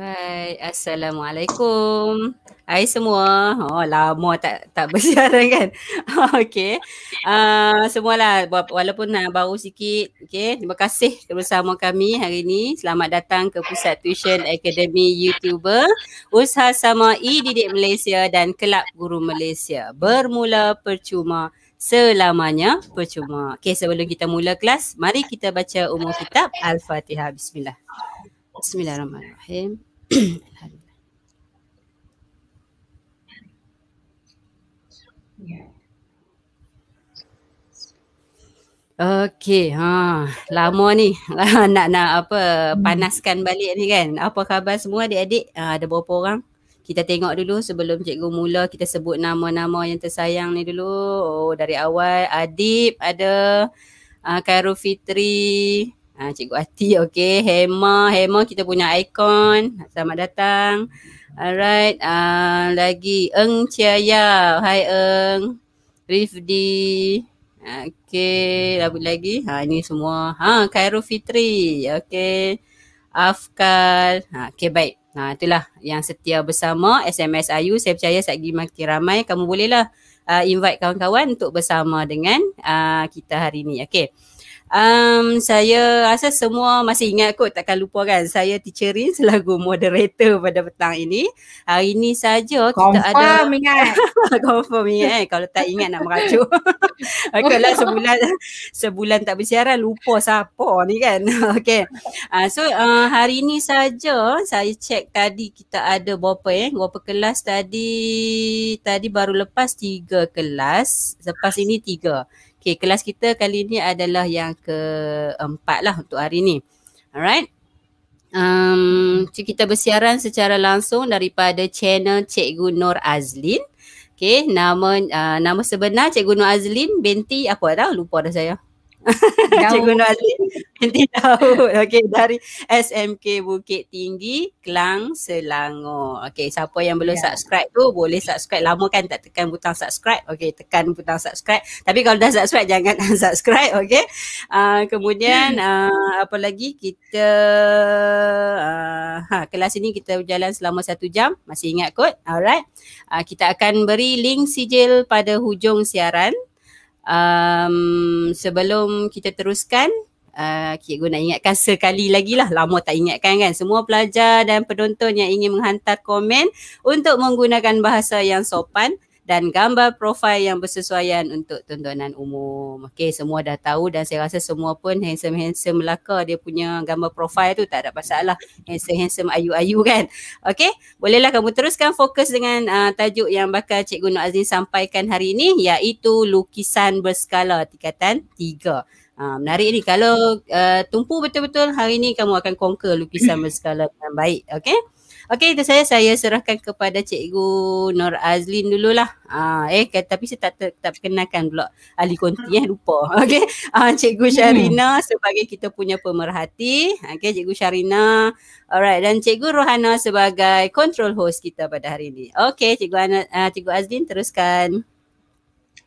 Baik, Assalamualaikum. Hai semua. Oh, lama tak tak bersiaran kan? okay. Uh, ah, semualah, walaupun uh, baru sikit. Okay, terima kasih bersama kami hari ini. Selamat datang ke Pusat Tuition Academy YouTuber. Usaha sama E-Didik Malaysia dan Kelab Guru Malaysia. Bermula percuma selamanya percuma. Okay, sebelum kita mula kelas, mari kita baca umur kitab Al-Fatihah. Bismillah. Bismillahirrahmanirrahim. Okey, ha, lama ni nak nak apa panaskan balik ni kan. Apa khabar semua adik-adik? Ha, ada berapa orang? Kita tengok dulu sebelum cikgu mula kita sebut nama-nama yang tersayang ni dulu. Oh, dari awal Adib ada uh, Khairul Fitri, Ha, Cikgu Ati, okay. Hema, Hema kita punya ikon. Selamat datang. Alright, uh, lagi Eng Chaya. Hai Eng. Rifdi. Ha, okay, lagi lagi. Ha, ini semua. Ha, Khairul Fitri. Okay. Afkal. Ha, okay, baik. Ha, itulah yang setia bersama SMS Ayu. Saya percaya sekejap lagi makin ramai. Kamu bolehlah uh, invite kawan-kawan untuk bersama dengan uh, kita hari ini. Okay. Um, saya rasa semua masih ingat kot takkan lupa kan saya teacher Rin selaku moderator pada petang ini. Hari ini saja kita ada ingat. Confirm ingat eh kalau tak ingat nak meracuk. Kalau lah, sebulan sebulan tak bersiaran lupa siapa ni kan. Okay. Uh, so uh, hari ini saja saya cek tadi kita ada berapa eh? Berapa kelas tadi? Tadi baru lepas tiga kelas. Lepas ini tiga. Okay, kelas kita kali ini adalah yang keempat lah untuk hari ini. Alright. Um, so kita bersiaran secara langsung daripada channel Cikgu Nur Azlin. Okay, nama uh, nama sebenar Cikgu Nur Azlin binti apa dah lupa dah saya. Cikgu Nur Ali tahu. Okay, dari SMK Bukit Tinggi, Kelang, Selangor. Okay, siapa yang belum yeah. subscribe tu boleh subscribe. Lama kan tak tekan butang subscribe. Okay, tekan butang subscribe. Tapi kalau dah subscribe jangan unsubscribe, okey. Uh, kemudian uh, apa lagi kita uh, ha kelas ini kita berjalan selama satu jam. Masih ingat kot? Alright. Uh, kita akan beri link sijil pada hujung siaran um, sebelum kita teruskan uh, cikgu nak ingatkan sekali lagi lah lama tak ingatkan kan semua pelajar dan penonton yang ingin menghantar komen untuk menggunakan bahasa yang sopan dan gambar profil yang bersesuaian untuk tontonan umum. Okey, semua dah tahu dan saya rasa semua pun handsome-handsome Melaka dia punya gambar profil tu tak ada masalah. Handsome-handsome ayu-ayu kan. Okey, bolehlah kamu teruskan fokus dengan uh, tajuk yang bakal Cikgu Nur Azin sampaikan hari ini iaitu lukisan berskala tingkatan 3. Ha, menarik ni kalau uh, tumpu betul-betul hari ni kamu akan conquer lukisan berskala dengan baik Okay. Okey, itu saya saya serahkan kepada Cikgu Nur Azlin dululah. Ah eh tapi saya tak ter, tak kenalkan pula Ali Konti eh lupa. Okey. Ah Cikgu hmm. Sharina sebagai kita punya pemerhati. Okey Cikgu Sharina. Alright dan Cikgu Rohana sebagai control host kita pada hari ini. Okey Cikgu Ana, uh, Cikgu Azlin teruskan.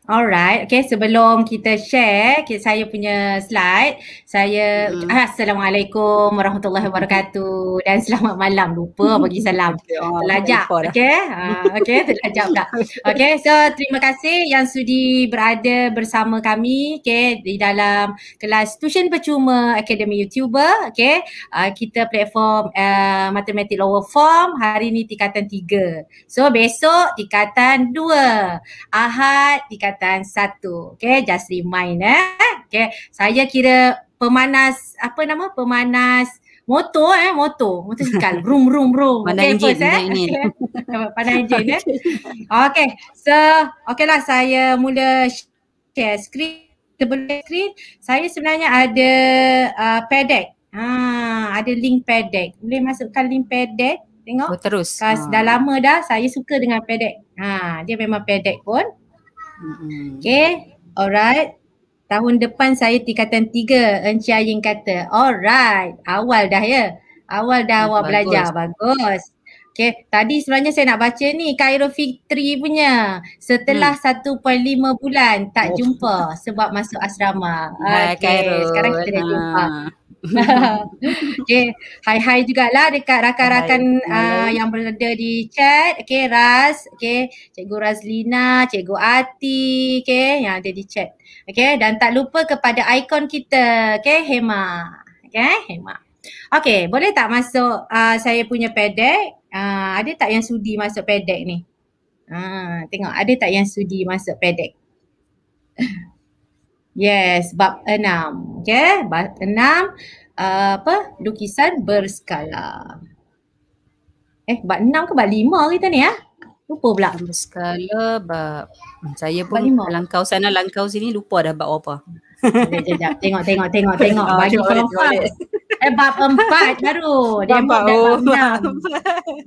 Alright, okay sebelum kita share okay, saya punya slide saya uh. Assalamualaikum warahmatullahi wabarakatuh dan selamat malam lupa bagi salam ya, terlajak okay uh, okay terlajak tak okay so terima kasih yang sudi berada bersama kami okay di dalam kelas tuition percuma Academy YouTuber okay uh, kita platform uh, matematik lower form hari ini tingkatan tiga so besok tingkatan dua. Ahad tingkatan angkatan satu. Okay, just remind eh. Okay, saya kira pemanas, apa nama? Pemanas motor eh, motor. Motor sekal, rum, rum, rum. Pandai eh. okay, first, eh. Panai engine, pandai engine. eh. Okay, so okay saya mula share screen. Sebelum screen, saya sebenarnya ada uh, pedek. Ha, ada link pedek. Boleh masukkan link pedek. Tengok. Oh, terus. ha. Dah lama dah saya suka dengan pedek. Ha, dia memang pedek pun. Okay, alright. Tahun depan saya tingkatan tiga, Encik Ayin kata. Alright, awal dah ya. Awal dah awak belajar. Bagus. Okay, tadi sebenarnya saya nak baca ni Cairo Fitri punya setelah hmm. 1.5 bulan tak oh. jumpa sebab masuk asrama. Hai okay. Cairo. Sekarang kita dah jumpa. okay, hai hai jugalah dekat rakan-rakan uh, yang berada di chat. Okay, Raz, okay, Cikgu Razlina, Cikgu Ati, okay, yang ada di chat. Okay, dan tak lupa kepada ikon kita, okay, Hema. Okay, Hema. Okay, boleh tak masuk uh, saya punya pedek? Ah, ada tak yang sudi masuk pedek ni? Ha, tengok ada tak yang sudi masuk pedek? yes, bab enam. Okay, bab enam. Uh, apa? Lukisan berskala. Eh, bab enam ke bab lima kita ni ya? Lupa pula. Berskala bab... Saya pun langkau sana, langkau sini lupa dah bab apa. Sekejap, tengok, tengok, tengok, tengok. Oh, bagi kau empat. Eh, bab empat baru. Dia bab empat, oh, bab enam.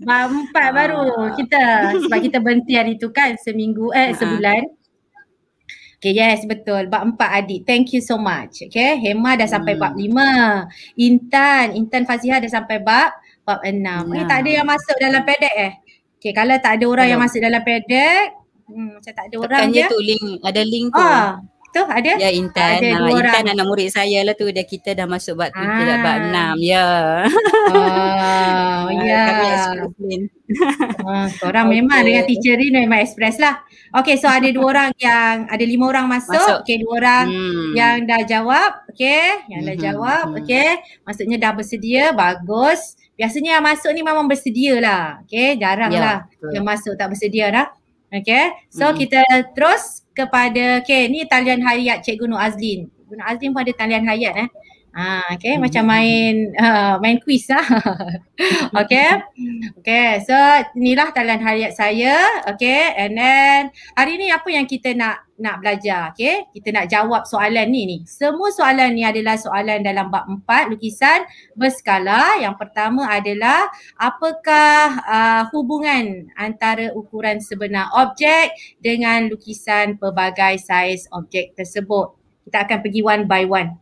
Bab empat baru. Kita, ah. sebab kita berhenti hari tu kan, seminggu, eh, ah. sebulan. Okay, yes, betul. Bab empat adik. Thank you so much. Okay, Hema dah sampai hmm. bab lima. Intan, Intan Fazihah dah sampai bab bab enam. Ini eh, ya. tak ada yang masuk dalam pedek eh? Okay, kalau tak ada orang Hello. yang masuk dalam pedek, hmm, macam tak ada orang je. Tekan je tu link, ada link tu. Ah tu ada ya Intan ada ha, lah. Intan orang. anak murid saya lah tu dia kita dah masuk bab tu ha. dah bab 6 ah. ya yeah. oh ya yeah. orang memang dengan teacher Rin memang express lah Okay so ada dua orang yang ada lima orang masuk, masuk. okey dua orang hmm. yang dah jawab Okay, yang dah hmm jawab hmm, hmm. Okay, maksudnya dah bersedia bagus biasanya yang masuk ni memang bersedia lah okey jaranglah ya, yeah, yang masuk tak bersedia dah Okay, so mm-hmm. kita terus kepada okay, ni talian hayat Cikgu Nur Azlin. Cikgu Nur Azlin pun ada talian hayat eh. Ha, okay, hmm. macam main uh, main quiz lah. okay. Okay, so inilah talian harian saya. Okay, and then hari ni apa yang kita nak nak belajar? Okay, kita nak jawab soalan ni ni. Semua soalan ni adalah soalan dalam bab empat lukisan berskala. Yang pertama adalah apakah uh, hubungan antara ukuran sebenar objek dengan lukisan pelbagai saiz objek tersebut. Kita akan pergi one by one.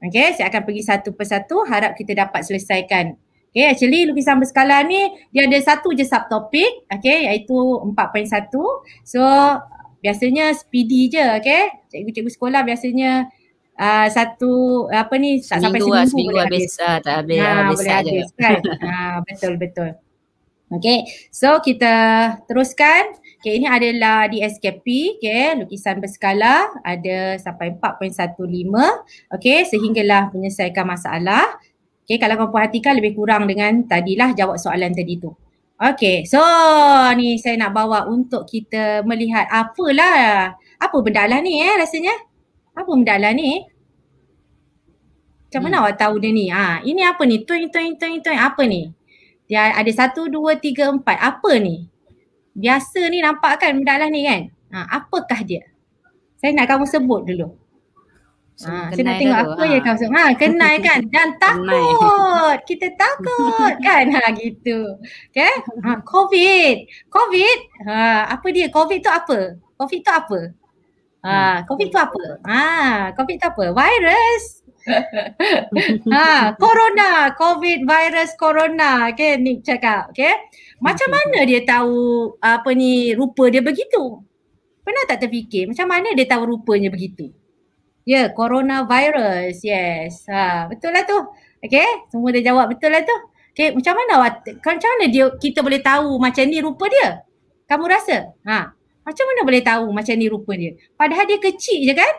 Okay, saya akan pergi satu persatu harap kita dapat selesaikan. Okay, actually lukisan berskala ni dia ada satu je subtopik, okay, iaitu 4.1. So, biasanya speedy je, okay. Cikgu-cikgu sekolah biasanya uh, satu, apa ni, tak seminggu sampai lah, seminggu, lah, seminggu boleh habis. Seminggu habis, ah, tak habis. Ha, habis boleh habis, kan. ha, betul, betul. Okay, so kita teruskan. Okay, ini adalah DSKP, okay, lukisan berskala ada sampai 4.15, okay, sehinggalah menyelesaikan masalah. Okay, kalau kamu perhatikan lebih kurang dengan tadilah jawab soalan tadi tu. Okay, so ni saya nak bawa untuk kita melihat apalah, apa benda lah ni eh rasanya? Apa benda lah ni? Macam mana hmm. awak tahu dia ni? Ha, ini apa ni? Tuing, tuing, tuing, tuing, apa ni? Dia ada satu, dua, tiga, empat. Apa ni? biasa ni nampak kan mendalas ni kan. Ha, apakah dia? Saya nak kamu sebut dulu. Ha, saya nak tengok dulu, apa ha. yang kamu sebut. Ha, kenai kan? Dan takut. Kita takut kan? Ha, gitu. Okay? Ha, COVID. COVID. Ha, apa dia? COVID tu apa? COVID tu apa? Ha, hmm. COVID tu apa? Ha, COVID tu apa? Virus ha, corona, COVID virus corona, okay, Nick cakap, okay. Macam mana dia tahu apa ni rupa dia begitu? Pernah tak terfikir macam mana dia tahu rupanya begitu? Ya, yeah, coronavirus, yes. Ha, betul lah tu. Okay, semua dah jawab betul lah tu. Okay, macam mana awak, kan macam mana dia, kita boleh tahu macam ni rupa dia? Kamu rasa? Ha, macam mana boleh tahu macam ni rupa dia? Padahal dia kecil je kan?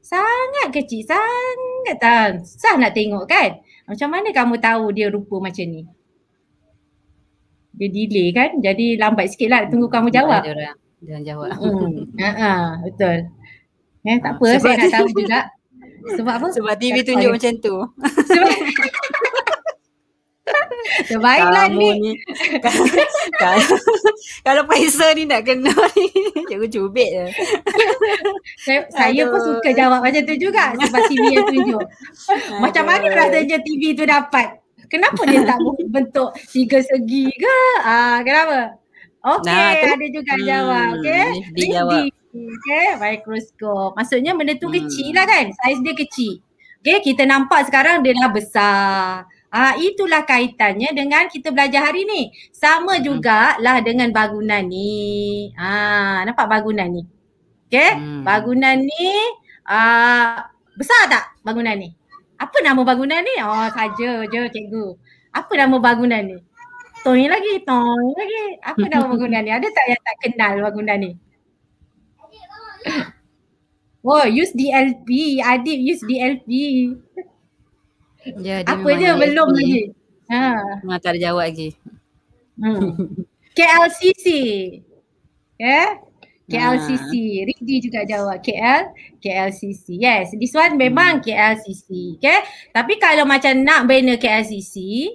Sangat kecil, sangat datang. Sah nak tengok kan? Macam mana kamu tahu dia rupa macam ni? Dia delay kan? Jadi lambat sikit lah tunggu kamu jawab. Dia orang, dia jawab. Hmm. Uh-huh, betul. Eh, tak apa ah, sebab saya nak tahu juga. Sebab apa? Sebab TV tunjuk macam tu. Sebab Terbaiklah ni. ni. kalau, kalau Paisa ni nak kena ni, cikgu cubit je. saya, saya pun suka jawab macam tu juga sebab TV yang tunjuk. macam mana rasanya TV tu dapat? Kenapa dia tak bentuk tiga segi ke? Ah, kenapa? Okay, nah, ada juga hmm, jawab. Okay, Lindy. Jawab. Okay, mikroskop. Maksudnya benda tu hmm. kecil lah kan? Saiz dia kecil. Okay, kita nampak sekarang dia dah besar. Ah itulah kaitannya dengan kita belajar hari ni. Sama hmm. juga lah dengan bangunan ni. Ah nampak bangunan ni. Okay, hmm. bangunan ni ah besar tak bangunan ni? Apa nama bangunan ni? Oh saja je cikgu. Apa nama bangunan ni? Tong lagi, tong lagi. Apa nama bangunan ni? Ada tak yang tak kenal bangunan ni? Oh, use DLP. Adik use DLP. Ya, dia apa dia belum lagi? Ha. Memang tak ada jawab lagi. Hmm. KLCC. Yeah? KLCC. Ha. Ridi juga jawab KL KLCC. Yes, this one memang hmm. KLCC. Okay? Tapi kalau macam nak banner KLCC,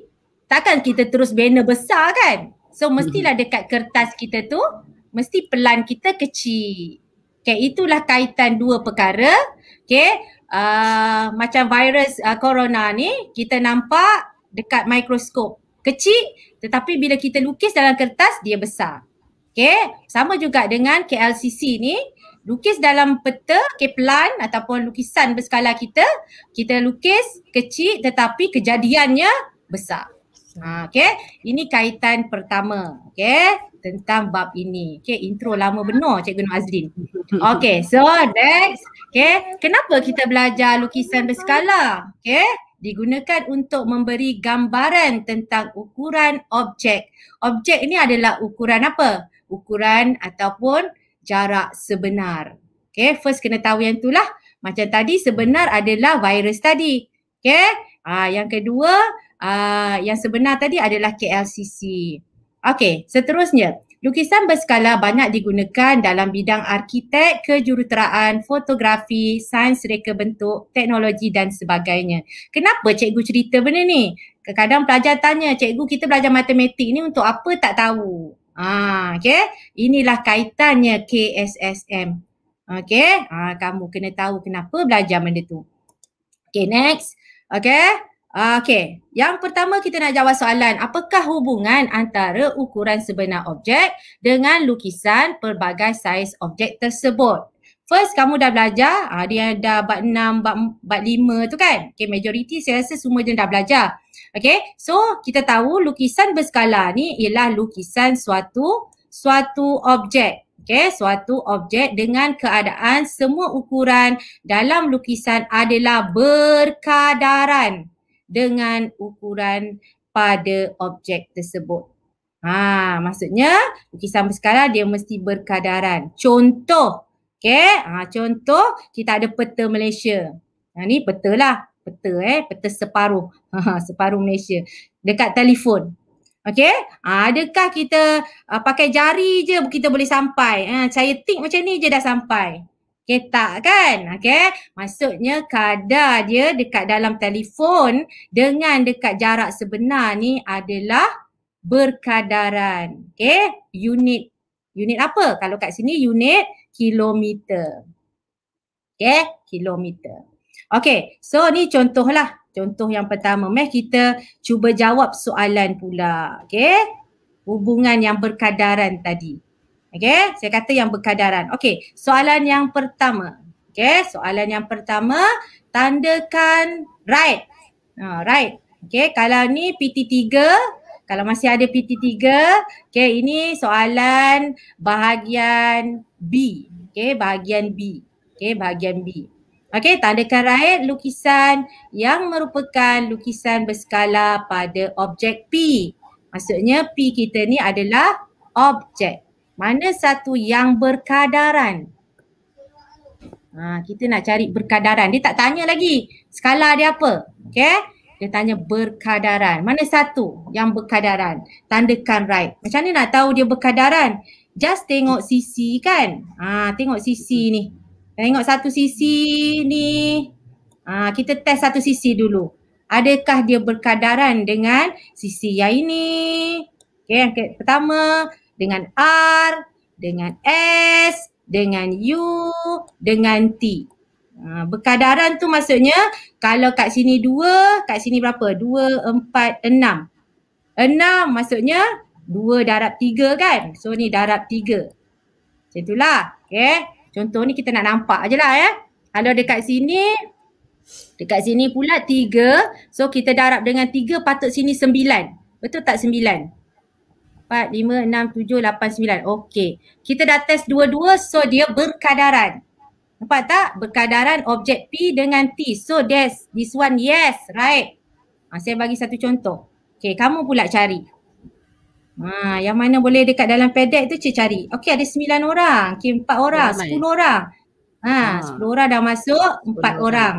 takkan kita terus banner besar kan? So mestilah hmm. dekat kertas kita tu mesti pelan kita kecil. Okay, itulah kaitan dua perkara. Okay, uh, macam virus uh, corona ni kita nampak dekat mikroskop kecil tetapi bila kita lukis dalam kertas dia besar. Okay sama juga dengan KLCC ni lukis dalam peta keplan ataupun lukisan berskala kita kita lukis kecil tetapi kejadiannya besar. Ha, ah, okay ini kaitan pertama. Okay tentang bab ini. Okay, intro lama benar Cikgu Nur Azlin. Okay, so next. Okay, kenapa kita belajar lukisan berskala? Okay, digunakan untuk memberi gambaran tentang ukuran objek. Objek ini adalah ukuran apa? Ukuran ataupun jarak sebenar. Okay, first kena tahu yang itulah. Macam tadi sebenar adalah virus tadi. Okay, ah, yang kedua ah, yang sebenar tadi adalah KLCC. Okey, seterusnya. Lukisan berskala banyak digunakan dalam bidang arkitek, kejuruteraan, fotografi, sains reka bentuk, teknologi dan sebagainya. Kenapa cikgu cerita benda ni? Kadang pelajar tanya, cikgu kita belajar matematik ni untuk apa tak tahu? Ah, okey. Inilah kaitannya KSSM. Okey, ah, kamu kena tahu kenapa belajar benda tu. Okey, next. Okey. Okey, yang pertama kita nak jawab soalan, apakah hubungan antara ukuran sebenar objek dengan lukisan pelbagai saiz objek tersebut? First kamu dah belajar, ada ah, yang dah bat 6, bab, bab 5 tu kan? Okay, majoriti saya rasa semua je dah belajar. Okay, so kita tahu lukisan berskala ni ialah lukisan suatu suatu objek. Okay, suatu objek dengan keadaan semua ukuran dalam lukisan adalah berkadaran dengan ukuran pada objek tersebut. Ha, maksudnya lukisan berskala dia mesti berkadaran. Contoh, okay? Ha, contoh kita ada peta Malaysia. Ha, ni peta lah, peta eh, peta separuh, ha, separuh Malaysia. Dekat telefon, Okay, ha, adakah kita uh, pakai jari je kita boleh sampai? Ha, saya think macam ni je dah sampai ketak kan okay? maksudnya kadar dia dekat dalam telefon dengan dekat jarak sebenar ni adalah berkadaran okay? unit unit apa kalau kat sini unit kilometer okay? kilometer Okay, so ni contohlah contoh yang pertama meh kita cuba jawab soalan pula okay? hubungan yang berkadaran tadi Okey, saya kata yang berkadaran. Okey, soalan yang pertama. Okey, soalan yang pertama tandakan right. Ha, right. Okey, kalau ni PT3, kalau masih ada PT3, okey, ini soalan bahagian B. Okey, bahagian B. Okey, bahagian B. Okey, tandakan right lukisan yang merupakan lukisan berskala pada objek P. Maksudnya P kita ni adalah objek. Mana satu yang berkadaran? Ha, kita nak cari berkadaran. Dia tak tanya lagi skala dia apa. Okay? Dia tanya berkadaran. Mana satu yang berkadaran? Tandakan right. Macam mana nak tahu dia berkadaran? Just tengok sisi kan. Ha, tengok sisi ni. Tengok satu sisi ni. Ha, kita test satu sisi dulu. Adakah dia berkadaran dengan sisi yang ini? Okay, yang pertama dengan R, dengan S, dengan U, dengan T. Ha, berkadaran tu maksudnya kalau kat sini dua, kat sini berapa? Dua, empat, enam. Enam maksudnya dua darab tiga kan? So ni darab tiga. Macam itulah. Okay. Contoh ni kita nak nampak je lah ya. Kalau dekat sini, dekat sini pula tiga. So kita darab dengan tiga patut sini sembilan. Betul tak sembilan? 4, 5, 6, 7, 8, 9. Okey. Kita dah test dua-dua so dia berkadaran. Nampak tak? Berkadaran objek P dengan T. So this, this one yes, right? Ha, saya bagi satu contoh. Okey, kamu pula cari. Ha, yang mana boleh dekat dalam pedek tu cik cari. Okey, ada 9 orang. Okey, 4 orang. Ramai. 10 orang. Ha, ha, 10 orang dah masuk. 4 orang. orang.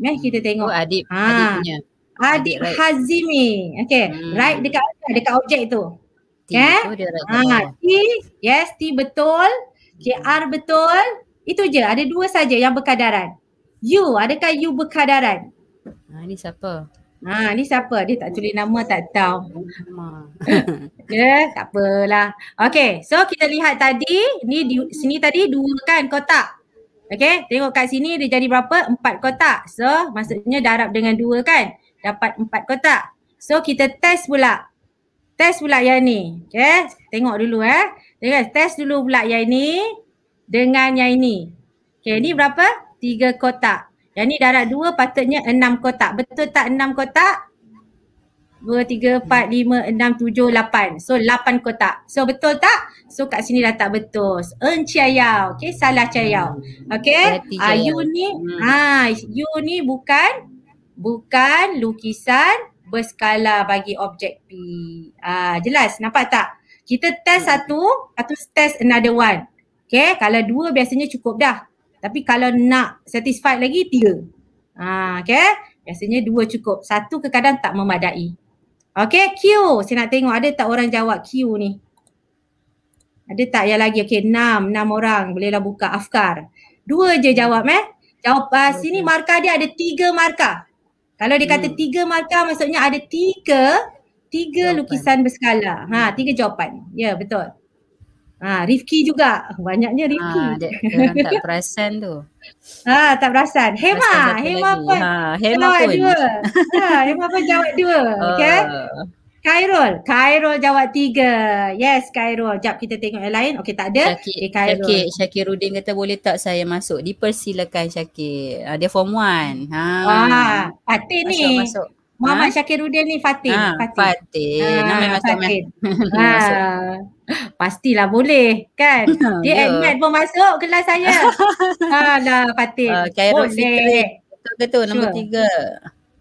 Eh, kita hmm. tengok. Oh, adik, ha. adik punya. Adik, adik right. Hazimi. Okey, hmm. right dekat dekat objek tu. T eh? tu dia ha, T, yes, T betul. R betul. Itu je. Ada dua saja yang berkadaran. U adakah you berkadaran? Ha, ah, ini siapa? Ha, ah, ini siapa? Dia tak tulis nama tak tahu. Nama. yeah, tak apalah. Okay, so kita lihat tadi. Ni di sini tadi dua kan kotak. Okay, tengok kat sini dia jadi berapa? Empat kotak. So, maksudnya darab dengan dua kan? Dapat empat kotak. So, kita test pula test pula yang ni. Okay. Tengok dulu eh. Tengok test dulu pula yang ni dengan yang ini. Okay. Ni berapa? Tiga kotak. Yang ni darat dua patutnya enam kotak. Betul tak enam kotak? Dua, tiga, empat, lima, enam, tujuh, lapan. So lapan kotak. So betul tak? So kat sini dah tak betul. Enciayau. Okay. Salah cayau. Okay. Uh, you ni, hmm. ha, you ni bukan, bukan lukisan berskala bagi objek P. Uh, jelas, nampak tak? Kita test hmm. satu atau test another one. Okay, kalau dua biasanya cukup dah. Tapi kalau nak satisfied lagi, tiga. Uh, okay, biasanya dua cukup. Satu kadang tak memadai. Okay, Q. Saya nak tengok ada tak orang jawab Q ni. Ada tak yang lagi? Okay, enam. Enam orang. Bolehlah buka. Afkar. Dua je jawab eh. Jawab uh, sini markah dia ada tiga markah. Kalau dia kata hmm. tiga markah maksudnya ada tiga tiga jawapan. lukisan berskala. Ha, hmm. tiga jawapan. Ya, yeah, betul. Ha, Rifki juga. Banyaknya ah, Rifki. Ha, dia, dia tak perasan tu. Ha, tak perasan. Hema, perasan Hema pun. Ha, Hema pun. Dua. Ha, Hema pun jawab dua. Oh. Okay. Kairul, Kairul jawab tiga. Yes, Kairul. Jap kita tengok yang lain. Okey, tak ada. Syakir, eh, Khairul. Syakir, Syakir Rudin kata boleh tak saya masuk? Dipersilakan Syakir. Uh, form one. Ha. Wah, Fatin ni. Masuk. Mama ha? Syakir Rudin ni Fatin. Ha, Fatin. Fatin. Ha, Nama Fatin. Masuk. Ha. Pastilah boleh kan. Ya. Dia yeah. admit pun masuk kelas saya. Alah Fatin. Uh, Khairul boleh. Fitri. Betul ke tu? Nombor sure. tiga.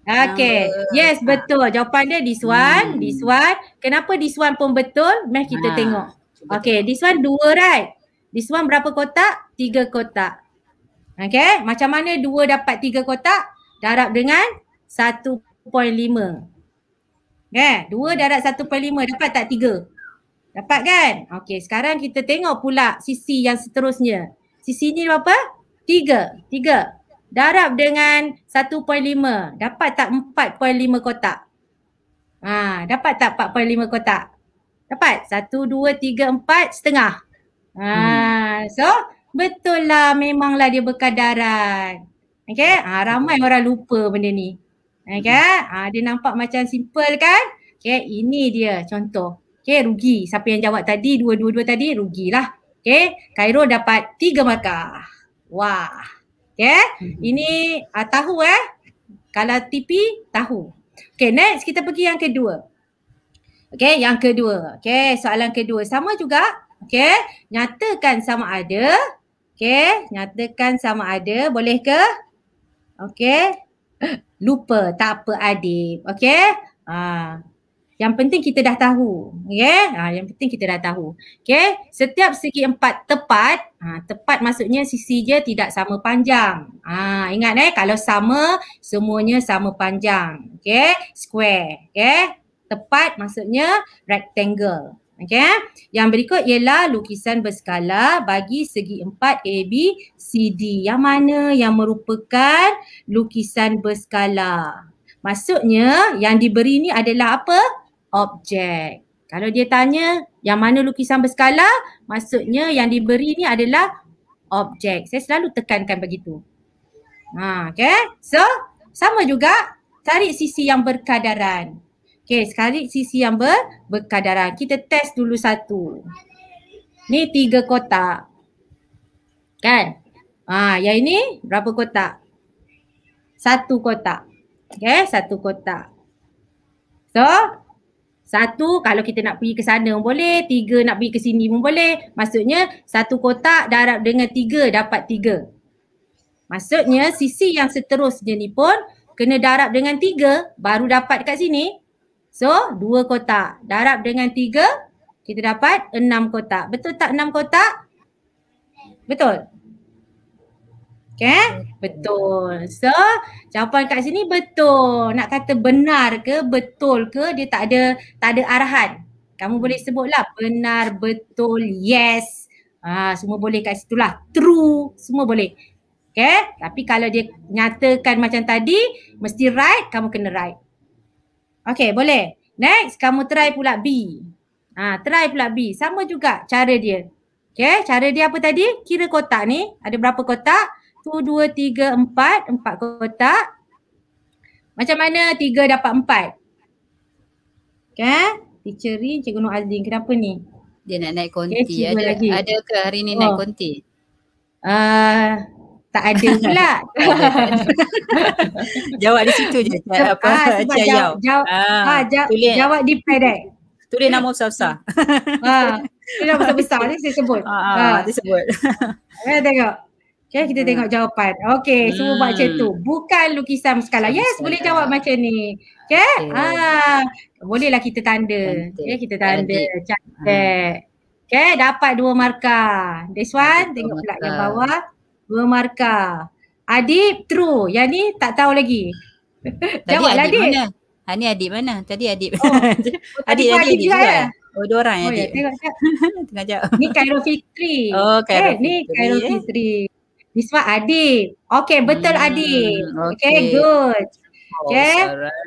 Okay. Number. Yes, ah. betul. Jawapan dia this one, hmm. this one. Kenapa this one pun betul? Meh kita ha. tengok. Okay, this one dua right? This one berapa kotak? Tiga kotak. Okay, macam mana dua dapat tiga kotak? Darab dengan 1.5. Kan? Dua darab 1.5 dapat tak tiga? Dapat kan? Okay, sekarang kita tengok pula sisi yang seterusnya. Sisi ni berapa? Tiga. Tiga darab dengan 1.5 dapat tak 4.5 kotak? Ha, dapat tak 4.5 kotak? Dapat? 1, 2, 3, 4, setengah. Ha, hmm. So betul lah memanglah dia berkadaran. Okay? Ha, ramai orang lupa benda ni. Okay? Hmm. Ha, dia nampak macam simple kan? Okay, ini dia contoh. Okay, rugi. Siapa yang jawab tadi, dua-dua-dua tadi, rugilah. Okay, Cairo dapat tiga markah. Wah. Okay. Mm-hmm. Ini uh, tahu eh. Kalau tipi, tahu. Okay, next kita pergi yang kedua. Okay, yang kedua. Okay, soalan kedua. Sama juga. Okay, nyatakan sama ada. Okay, nyatakan sama ada. Boleh ke? Okay. Lupa, tak apa adib. Okay. Haa. Ah. Yang penting kita dah tahu. Okay? Ya? Ha, yang penting kita dah tahu. Okay? Setiap segi empat tepat, ha, tepat maksudnya sisi je tidak sama panjang. Ha, ingat eh, kalau sama, semuanya sama panjang. Okay? Square. Okay? Tepat maksudnya rectangle. Okay? Yang berikut ialah lukisan berskala bagi segi empat A, B, C, D. Yang mana yang merupakan lukisan berskala? Maksudnya yang diberi ni adalah apa? objek. Kalau dia tanya yang mana lukisan berskala, maksudnya yang diberi ni adalah objek. Saya selalu tekankan begitu. Ha, okay. So, sama juga tarik sisi yang berkadaran. Okay, sekali sisi yang ber, berkadaran. Kita test dulu satu. Ni tiga kotak. Kan? Ha, yang ini berapa kotak? Satu kotak. Okay, satu kotak. So, satu kalau kita nak pergi ke sana pun boleh, tiga nak pergi ke sini pun boleh. Maksudnya satu kotak darab dengan tiga dapat tiga. Maksudnya sisi yang seterusnya ni pun kena darab dengan tiga baru dapat dekat sini. So dua kotak darab dengan tiga kita dapat enam kotak. Betul tak enam kotak? Betul? Okay? Betul. So, jawapan kat sini betul. Nak kata benar ke, betul ke, dia tak ada tak ada arahan. Kamu boleh sebutlah benar, betul, yes. Ha, semua boleh kat situ lah. True, semua boleh. Okay? Tapi kalau dia nyatakan macam tadi, mesti right, kamu kena right. Okay, boleh. Next, kamu try pula B. Ha, try pula B. Sama juga cara dia. Okay, cara dia apa tadi? Kira kotak ni. Ada berapa kotak? satu, dua, tiga, empat, empat kotak. Macam mana tiga dapat empat? Kan? Okay. Teacher Rin, Cikgu Nur Azlin, kenapa ni? Dia nak naik konti. Okay, ada, lagi. ada ke hari ni oh. naik konti? Uh, tak ada pula. jawab di situ je. Cik, ah, apa, ah, sebab Cik jawab, jawab, ah, ha, jawab, tulis. jawab di pedek. Eh? Tulis nama besar-besar. Ha, tulis nama besar-besar ni saya sebut. Ha, ha, ha. dia sebut. Ha, tengok. Okay, kita hmm. tengok jawapan. Okay, hmm. semua buat macam tu. Hmm. Bukan lukisan skala. Yes, Sampai boleh jawab macam ni. Okay? okay. Ah, bolehlah kita tanda. Cantik. Okay, kita tanda. Cantik. Cantik. Okay, dapat dua markah. This one, Cantik tengok pula yang bawah. Dua markah. Adib, true. Yang ni tak tahu lagi. Jawablah, Adib. Adib. Mana? Ha, ni Adib mana? Tadi Adib. Oh. Adib, Adib, Adib, Adib juga ya? Oh, dua orang oh, ya, oh, Adib. Ya, tengok, tengok. tengok jawab. Ni Kairul Fitri. Oh, Kairul eh, Fitri. Ni Kairul Fitri. Eh. Isma Adib. Okay, betul hmm, Adib. Okay, okay good. Okay,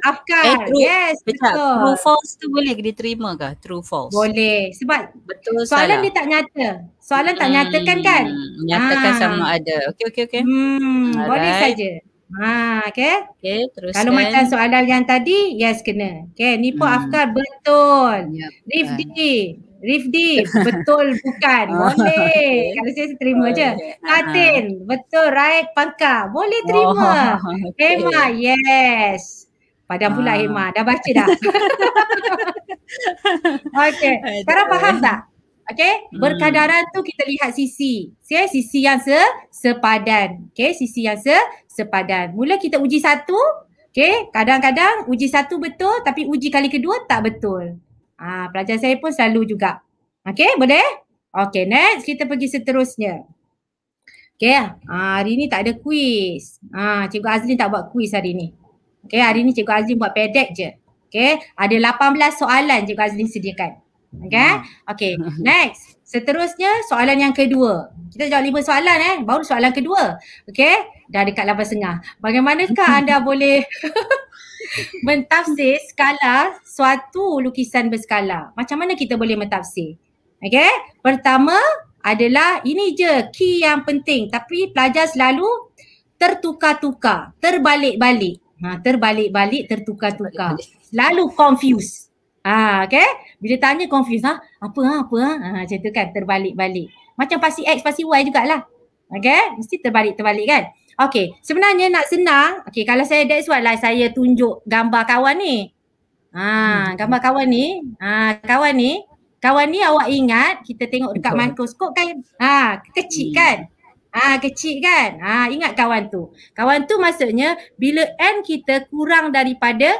Afkar. Eh, true. Yes, Sekejap. betul. True false tu boleh diterima ke? True false. Boleh. Sebab betul soalan salah. dia tak nyata. Soalan hmm, tak nyatakan kan? Nyatakan ha. sama ada. Okay, okay, okay. Hmm, boleh saja. Ha, ah, okay. Okay, terus. Kalau macam soalan yang tadi, yes kena. Okay, ni pun hmm. Afkar betul. Yep, Rifdi, kan. Rifdi betul bukan. Ah, boleh. Okay. Kalau saya, saya terima je. Ah. Katin, uh-huh. betul right pangkar. Boleh terima. Oh, okay. yes. Padam pula Emma. Dah baca dah. okay. Sekarang faham tak? Okay. Hmm. Berkadaran tu kita lihat sisi. Okay. Sisi yang se sepadan. Okay. Sisi yang se sepadan. Mula kita uji satu, okay, kadang-kadang uji satu betul tapi uji kali kedua tak betul. Ah, ha, pelajar saya pun selalu juga. Okay, boleh? Okay, next kita pergi seterusnya. Okay, ah, ha, hari ni tak ada kuis. Ah, ha, Cikgu Azlin tak buat kuis hari ni. Okay, hari ni Cikgu Azlin buat pedek je. Okay, ada 18 soalan Cikgu Azlin sediakan. Okay, hmm. okay, next. Seterusnya soalan yang kedua. Kita jawab lima soalan eh. Baru soalan kedua. Okey. Dah dekat lapan setengah. Bagaimanakah anda boleh mentafsir skala suatu lukisan berskala? Macam mana kita boleh mentafsir? Okey. Pertama adalah ini je key yang penting. Tapi pelajar selalu tertukar-tukar. Terbalik-balik. Ha, terbalik-balik, tertukar-tukar. Lalu confuse. Ah, okay? Bila tanya confuse, ha? Ah, apa ah, apa ah? ah macam tu kan, terbalik-balik. Macam pasti X, pasti Y jugalah. Okay? Mesti terbalik-terbalik kan? Okay, sebenarnya nak senang, okay, kalau saya, that's why lah saya tunjuk gambar kawan ni. Ah, hmm. gambar kawan ni, ah, kawan ni, kawan ni awak ingat kita tengok dekat Betul. mikroskop kan? Ah, kecil hmm. kan? Ah, kecil kan? Ah, ingat kawan tu. Kawan tu maksudnya bila N kita kurang daripada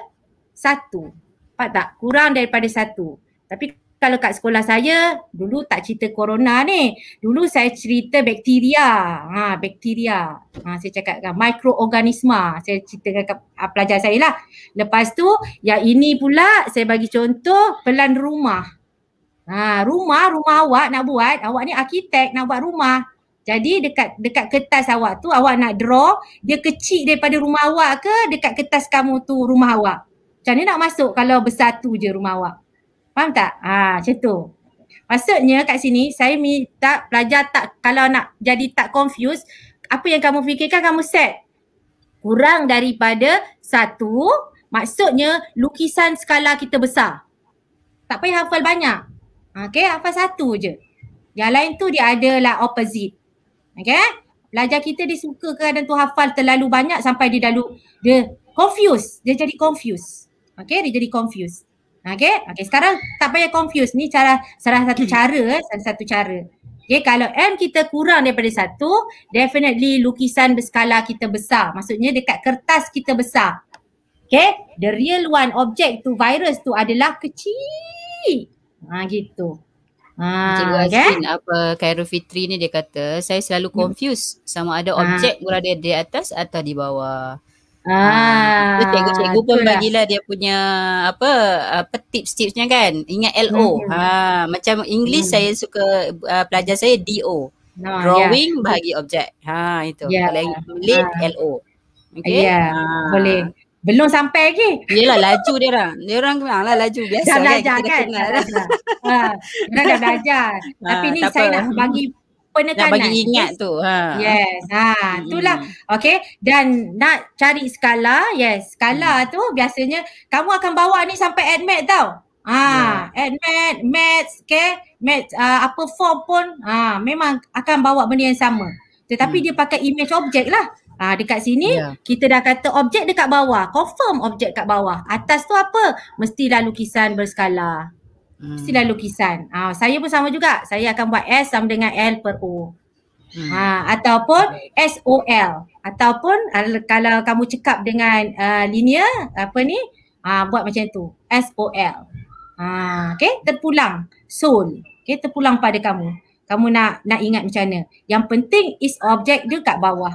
satu. Nampak tak? Kurang daripada satu. Tapi kalau kat sekolah saya, dulu tak cerita corona ni. Dulu saya cerita bakteria. Ha, bakteria. Ha, saya cakap kan, mikroorganisma. Saya cerita kat uh, pelajar saya lah. Lepas tu, yang ini pula saya bagi contoh pelan rumah. Ha, rumah, rumah awak nak buat. Awak ni arkitek nak buat rumah. Jadi dekat dekat kertas awak tu awak nak draw dia kecil daripada rumah awak ke dekat kertas kamu tu rumah awak. Macam mana nak masuk kalau bersatu je rumah awak? Faham tak? Ha, macam tu. Maksudnya kat sini saya minta pelajar tak kalau nak jadi tak confused, apa yang kamu fikirkan kamu set. Kurang daripada satu, maksudnya lukisan skala kita besar. Tak payah hafal banyak. Okay, hafal satu je. Yang lain tu dia adalah opposite. Okay? Pelajar kita dia suka kadang tu hafal terlalu banyak sampai dia dah dia confused. Dia jadi confused. Okay, dia jadi confused. Okay, okay sekarang tak payah confused. Ni cara salah satu cara, eh, salah satu cara. Okay, kalau M kita kurang daripada satu, definitely lukisan berskala kita besar. Maksudnya dekat kertas kita besar. Okay, the real one object tu, virus tu adalah kecil. Ha, gitu. Ha, Cikgu Azrin okay. apa Khairul Fitri ni dia kata Saya selalu hmm. confused sama ada ha. objek ha. berada di atas atau di bawah Ah, ha, cikgu-cikgu pun itulah. bagilah dia punya apa apa tips-tipsnya kan. Ingat LO. Hmm. Ha, macam English hmm. saya suka uh, pelajar saya DO. No, ya. Drawing yeah. bagi objek. Ha, itu. Yeah. Kalau yang tulis ha. Ah. LO. Okey. Yeah. Ha. Boleh. Belum sampai lagi. Yelah laju dia orang. Dia orang memanglah laju biasa. Dah kan, belajar kan? ha. Dah belajar. Ah, ah, Tapi ni saya apa. nak bagi penekanan. Nak bagi ingat tu. Ha. Yes. Ha, itulah. Okay. Dan nak cari skala. Yes. Skala hmm. tu biasanya kamu akan bawa ni sampai admit tau. Ha, yeah. admit, maths, okay. Maths, uh, apa form pun ha, memang akan bawa benda yang sama. Tetapi hmm. dia pakai image objek lah. Ha, dekat sini yeah. kita dah kata objek dekat bawah. Confirm objek dekat bawah. Atas tu apa? Mestilah lukisan berskala istilah hmm. lukisan. Ha, ah, saya pun sama juga. Saya akan buat S sama dengan L per O. Ha, ataupun S O L. Ataupun kalau kamu cekap dengan uh, linear, apa ni, ha, buat macam tu. L. Ha, okay, terpulang. Soul. Okay, terpulang pada kamu. Kamu nak nak ingat macam mana. Yang penting is object dia kat bawah.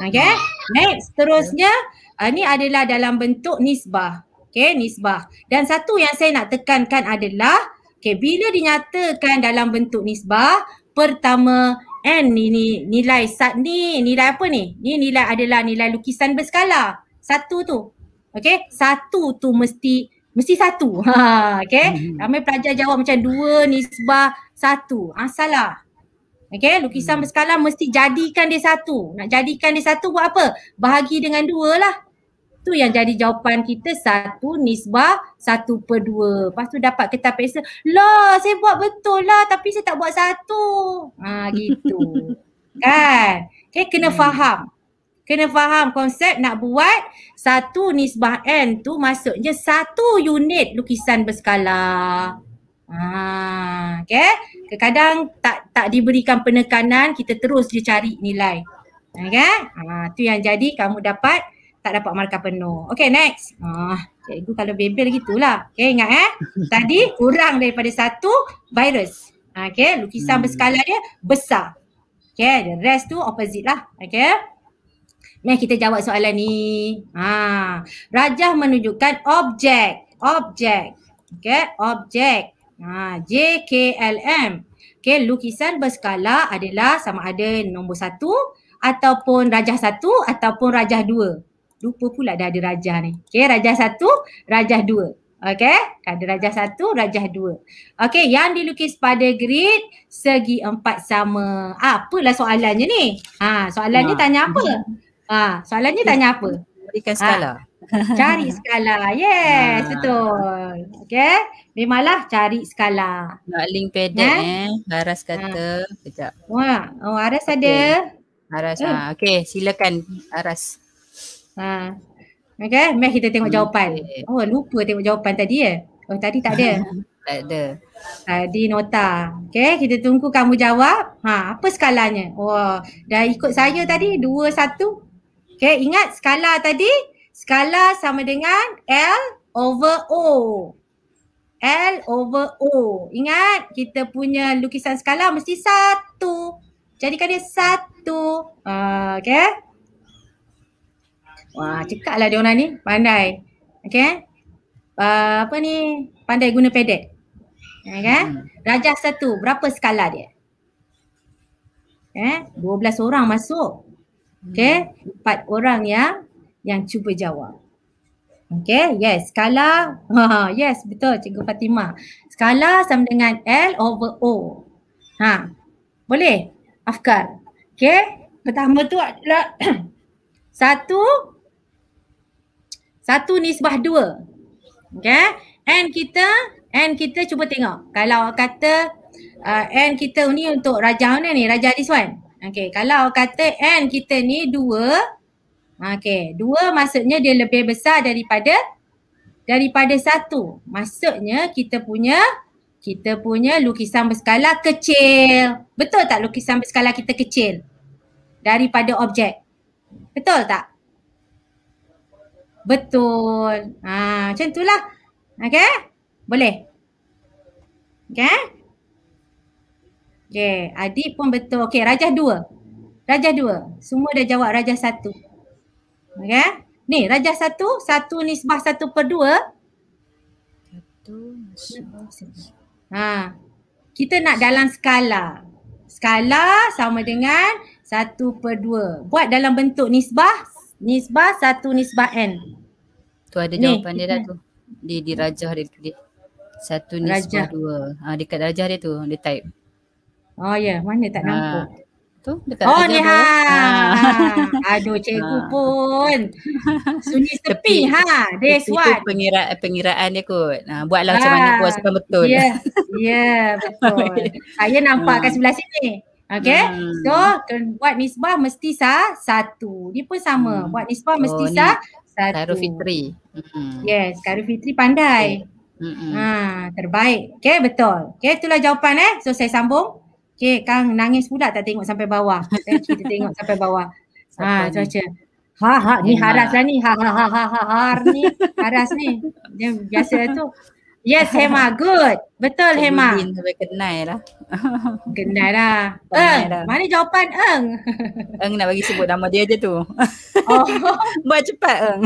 Okay, next. Seterusnya, uh, ni adalah dalam bentuk nisbah okay nisbah dan satu yang saya nak tekankan adalah okay bila dinyatakan dalam bentuk nisbah pertama n ni, ni nilai sat ni nilai apa ni ni nilai adalah nilai lukisan berskala satu tu okay satu tu mesti mesti satu ha okay hmm. ramai pelajar jawab macam dua nisbah satu asalah ah, Okay, lukisan hmm. berskala mesti jadikan dia satu. Nak jadikan dia satu buat apa? Bahagi dengan dua lah tu yang jadi jawapan kita satu nisbah satu per dua. Lepas tu dapat kertas peksa. Lah saya buat betul lah tapi saya tak buat satu. Ha gitu. kan? Okay, kena hmm. faham. Kena faham konsep nak buat satu nisbah N tu maksudnya satu unit lukisan berskala. Ha, okay. Kadang-kadang tak tak diberikan penekanan kita terus je cari nilai. Okay. Ha, tu yang jadi kamu dapat tak dapat markah penuh. Okay next. Ah, cikgu kalau bebel gitulah. Okay ingat eh. Tadi kurang daripada satu virus. Okay lukisan hmm. berskala dia besar. Okay the rest tu opposite lah. Okay. Nah kita jawab soalan ni. Ah, Rajah menunjukkan objek. Objek. Okay objek. Ah, J, K, L, M. Okay lukisan berskala adalah sama ada nombor satu ataupun rajah satu ataupun rajah dua lupa pula dah ada rajah ni. Okay, rajah satu, rajah dua. Okay, dah ada rajah satu, rajah dua. Okay, yang dilukis pada grid segi empat sama. Ah, apalah soalannya ni? Ha, soalannya ni ah, tanya apa? Ha, soalannya ni tanya apa? Berikan skala. Ha, cari skala. Yes, betul. Okay, memanglah cari skala. Nak link pedal eh. eh. Aras kata, ha. kejap. Wah, oh, Aras okay. ada. Aras, eh. ha. okay silakan Aras. Ha. Okay, kan? mari kita tengok jawapan. Oh, lupa tengok jawapan tadi ya. Oh, tadi tak ada. tak ada. Tadi nota. Okay, kita tunggu kamu jawab. Ha, apa skalanya? Wah, oh, dah ikut saya tadi 2 1. Okay, ingat skala tadi? Skala sama dengan L over O. L over O. Ingat kita punya lukisan skala mesti satu. Jadikan dia satu. Uh, okay. Wah, cekaklah dia orang ni. Pandai. Okay. Uh, eh? ah, apa ni? Pandai guna pedek. Okay. Ah, hmm. Rajah satu, berapa skala dia? Eh, dua belas orang masuk. Okay. Hmm. Empat orang yang yang cuba jawab. Okay, yes. Skala, yes, betul Cikgu Fatima. Skala sama dengan L over O. Ha, boleh? Afkar. Okay, pertama tu adalah satu satu nisbah dua. Okay. And kita, and kita cuba tengok. Kalau kata uh, and kita ni untuk rajah mana ni? Rajah this one. Okay. Kalau kata and kita ni dua. Okay. Dua maksudnya dia lebih besar daripada daripada satu. Maksudnya kita punya kita punya lukisan berskala kecil. Betul tak lukisan berskala kita kecil? Daripada objek. Betul tak? Betul. Ha, macam itulah. Okay? Boleh? Okay? Okay. Adik pun betul. Okay. Rajah dua. Rajah dua. Semua dah jawab rajah satu. Okay? Ni rajah satu. Satu nisbah satu per dua. Satu nisbah satu. Ha. Kita nak dalam skala. Skala sama dengan satu per dua. Buat dalam bentuk nisbah nisbah satu nisbah n. Tu ada jawapan ni. dia dah tu. Di di rajah dia tu. Satu nisbah rajah. dua. Ha, dekat rajah dia tu dia type. Oh ya, yeah. mana tak ah, nampak. Tu dekat Oh ni ha. ha. Aduh cikgu ha. pun. Sunyi sepi, ha. This one. Itu pengira pengiraan dia kot. Ha, buatlah ha. macam mana puas betul. Ya. Yeah. yeah, betul. Saya nampak ha. kat sebelah sini. Okay. Hmm. So buat nisbah mesti sah satu. Ni pun sama. Hmm. Buat nisbah mesti ni, sah satu. Karu Fitri. Hmm. Yes. Karu Fitri pandai. Okay. Hmm. Ha, terbaik. Okay. Betul. Okay. Itulah jawapan eh. So saya sambung. Okay. Kang nangis pula tak tengok sampai bawah. kita tengok sampai bawah. Ha, cuaca. Ha ha ni haras lah ni. Ha ha ha ha ha. ni. Haras ni. Dia biasa tu. Yes, Hema. Good. Betul, Hema. Kenai lah. Kenai lah. Eng, mana jawapan Eng? Eng nak bagi sebut nama dia je tu. Oh. Buat cepat, Eng.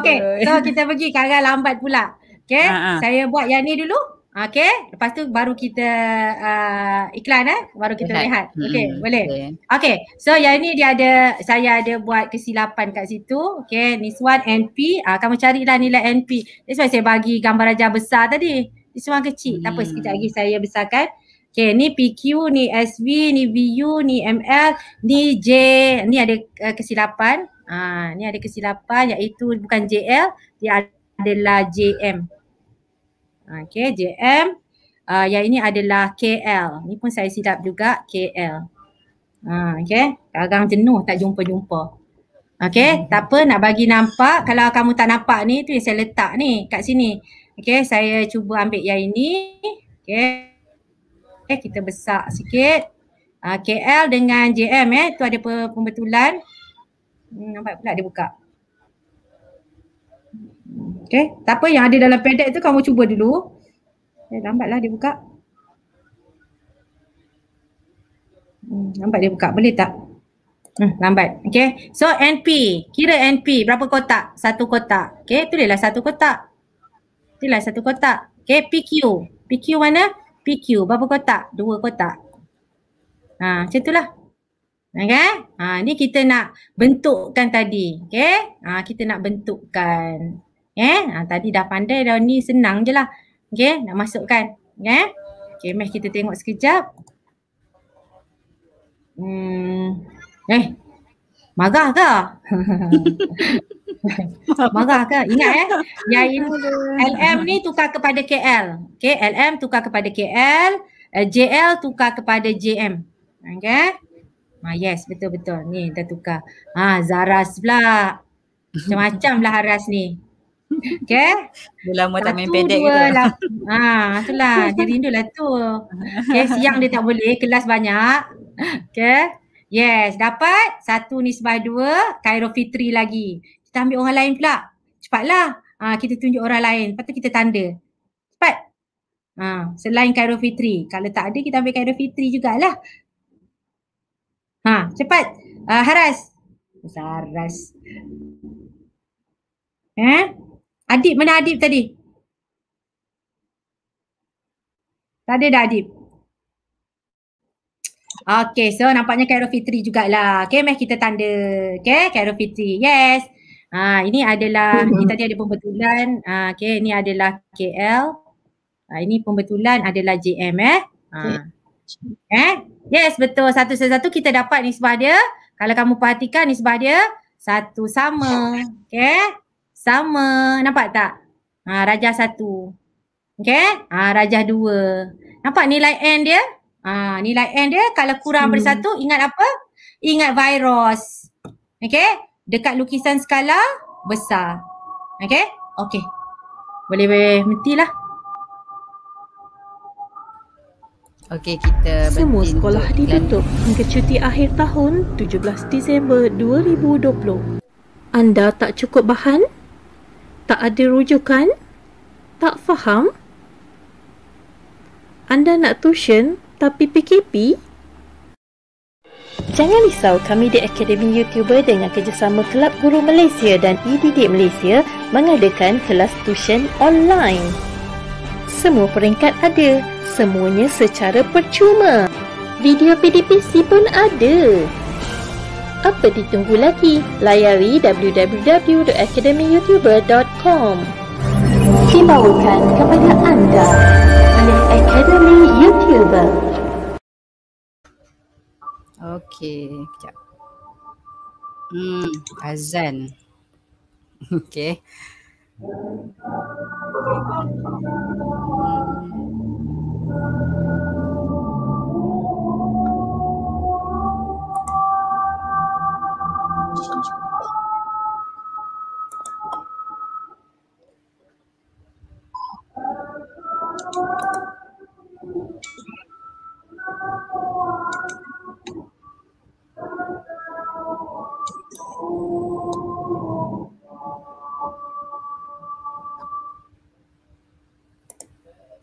okay, so kita pergi. Sekarang lambat pula. Okay, uh-huh. saya buat yang ni dulu. Okay, lepas tu baru kita uh, iklan eh, baru kita lihat. lihat. Okay, hmm, boleh. Okay. okay, so yang ni dia ada, saya ada buat kesilapan kat situ. Okay, this one NP, uh, ah, kamu carilah nilai NP. That's why saya bagi gambar raja besar tadi. This one kecil, hmm. tak apa sekejap lagi saya besarkan. Okay, ni PQ, ni SV, ni VU, ni ML, ni J, ni ada uh, kesilapan. Uh, ni ada kesilapan iaitu bukan JL, dia adalah JM. Okay, JM. Uh, yang ini adalah KL. Ini pun saya silap juga, KL. Uh, ah, okay, sekarang jenuh tak jumpa-jumpa. Okay, hmm. tak apa nak bagi nampak. Kalau kamu tak nampak ni, tu yang saya letak ni kat sini. Okay, saya cuba ambil yang ini. Okay. Okay, kita besar sikit. Uh, ah, KL dengan JM eh, tu ada pembetulan. Hmm, nampak pula dia buka. Okay. Tak apa yang ada dalam padlet tu kamu cuba dulu. Eh, lambatlah dia buka. Hmm, lambat dia buka. Boleh tak? Hmm, lambat. Okay. So NP. Kira NP. Berapa kotak? Satu kotak. Okay. Tulislah satu kotak. Tulislah satu kotak. Okay. PQ. PQ mana? PQ. Berapa kotak? Dua kotak. Ha, macam itulah. Okay. Ha, ni kita nak bentukkan tadi. Okay. Ha, kita nak bentukkan. Okay. Eh, ha, tadi dah pandai dah ni senang je lah. Okay, nak masukkan. Eh? Okay, meh kita tengok sekejap. Hmm. Eh, marah ke? marah ke? Ingat eh. Yang ini LM ni tukar kepada KL. Okay, LM tukar kepada KL. Uh, eh, JL tukar kepada JM. Okay. Ah, ha, yes, betul-betul. Ni dah tukar. Ah, Zaras pula. Macam-macam lah Haras ni. Okay. Dia lama satu, tak main pendek dua, gitu. Lah. Ha, tu lah. Dia lah tu. Okay, siang dia tak boleh. Kelas banyak. Okay. Yes, dapat. Satu ni sebab dua. Cairo Fitri lagi. Kita ambil orang lain pula. Cepatlah. Ha, kita tunjuk orang lain. Lepas tu kita tanda. Cepat. Ha, selain Cairo Fitri. Kalau tak ada, kita ambil Cairo Fitri jugalah. Ha, cepat. Uh, haras. Haras. Eh? Adib mana Adib tadi? Tak ada dah Adib. Okay, so nampaknya Kak Fitri jugalah. Okay, meh kita tanda. Okay, Kak Fitri. Yes. Ha, ini adalah, mm-hmm. ini tadi ada pembetulan. Ha, okay, ini adalah KL. Ha, ini pembetulan adalah JM eh. Ha. Eh? Yes, betul. Satu-satu kita dapat nisbah dia. Kalau kamu perhatikan nisbah dia, satu sama. Okay. Sama. Nampak tak? Ha, rajah satu. Okay? Ha, rajah dua. Nampak nilai N dia? Ha, nilai N dia kalau kurang hmm. bersatu ingat apa? Ingat virus. Okay? Dekat lukisan skala besar. Okay? Okay. Boleh berhenti lah. Okey kita Semua sekolah ditutup hingga cuti akhir tahun 17 Disember 2020. Anda tak cukup bahan? tak ada rujukan? Tak faham? Anda nak tuition tapi PKP? Jangan risau, kami di Akademi YouTuber dengan kerjasama Kelab Guru Malaysia dan EDD Malaysia mengadakan kelas tuition online. Semua peringkat ada, semuanya secara percuma. Video PDPC pun ada. Apa ditunggu lagi? Layari www.academyyoutuber.com Dibawakan kepada anda oleh Academy Youtuber. Okey, kejap. Hmm, azan. Okey. Hmm.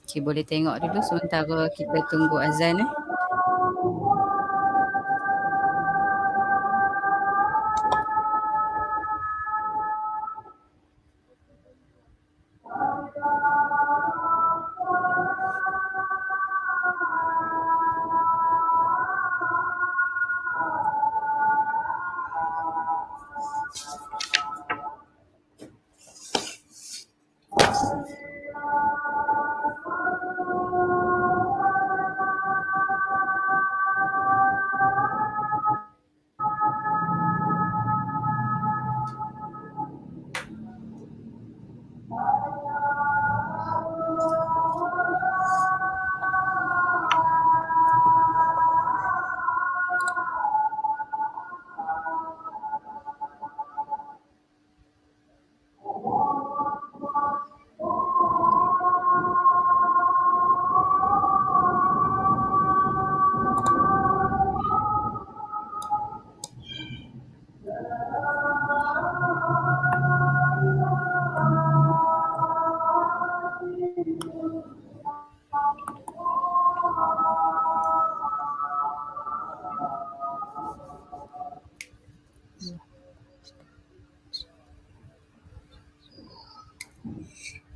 Okay, boleh tengok dulu sementara kita tunggu azan eh.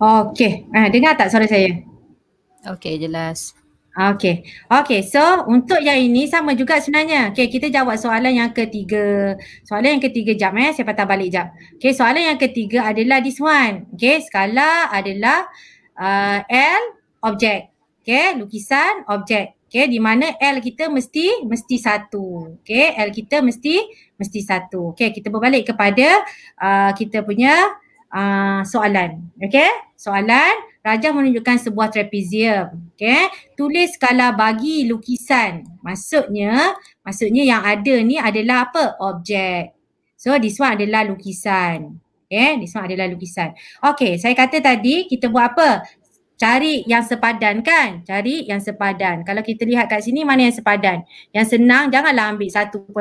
Okay. Ha, ah, dengar tak suara saya? Okay, jelas. Okay. Okay, so untuk yang ini sama juga sebenarnya. Okay, kita jawab soalan yang ketiga. Soalan yang ketiga jap eh. Saya patah balik jap. Okay, soalan yang ketiga adalah this one. Okay, skala adalah uh, L objek. Okay, lukisan objek. Okay, di mana L kita mesti, mesti satu. Okay, L kita mesti, mesti satu. Okay, kita berbalik kepada uh, kita punya uh, soalan. Okay? Soalan, Raja menunjukkan sebuah trapezium. Okay? Tulis skala bagi lukisan. Maksudnya, maksudnya yang ada ni adalah apa? Objek. So, this one adalah lukisan. Okay? This one adalah lukisan. Okay, saya kata tadi kita buat apa? Cari yang sepadan kan? Cari yang sepadan. Kalau kita lihat kat sini mana yang sepadan? Yang senang janganlah ambil 1.5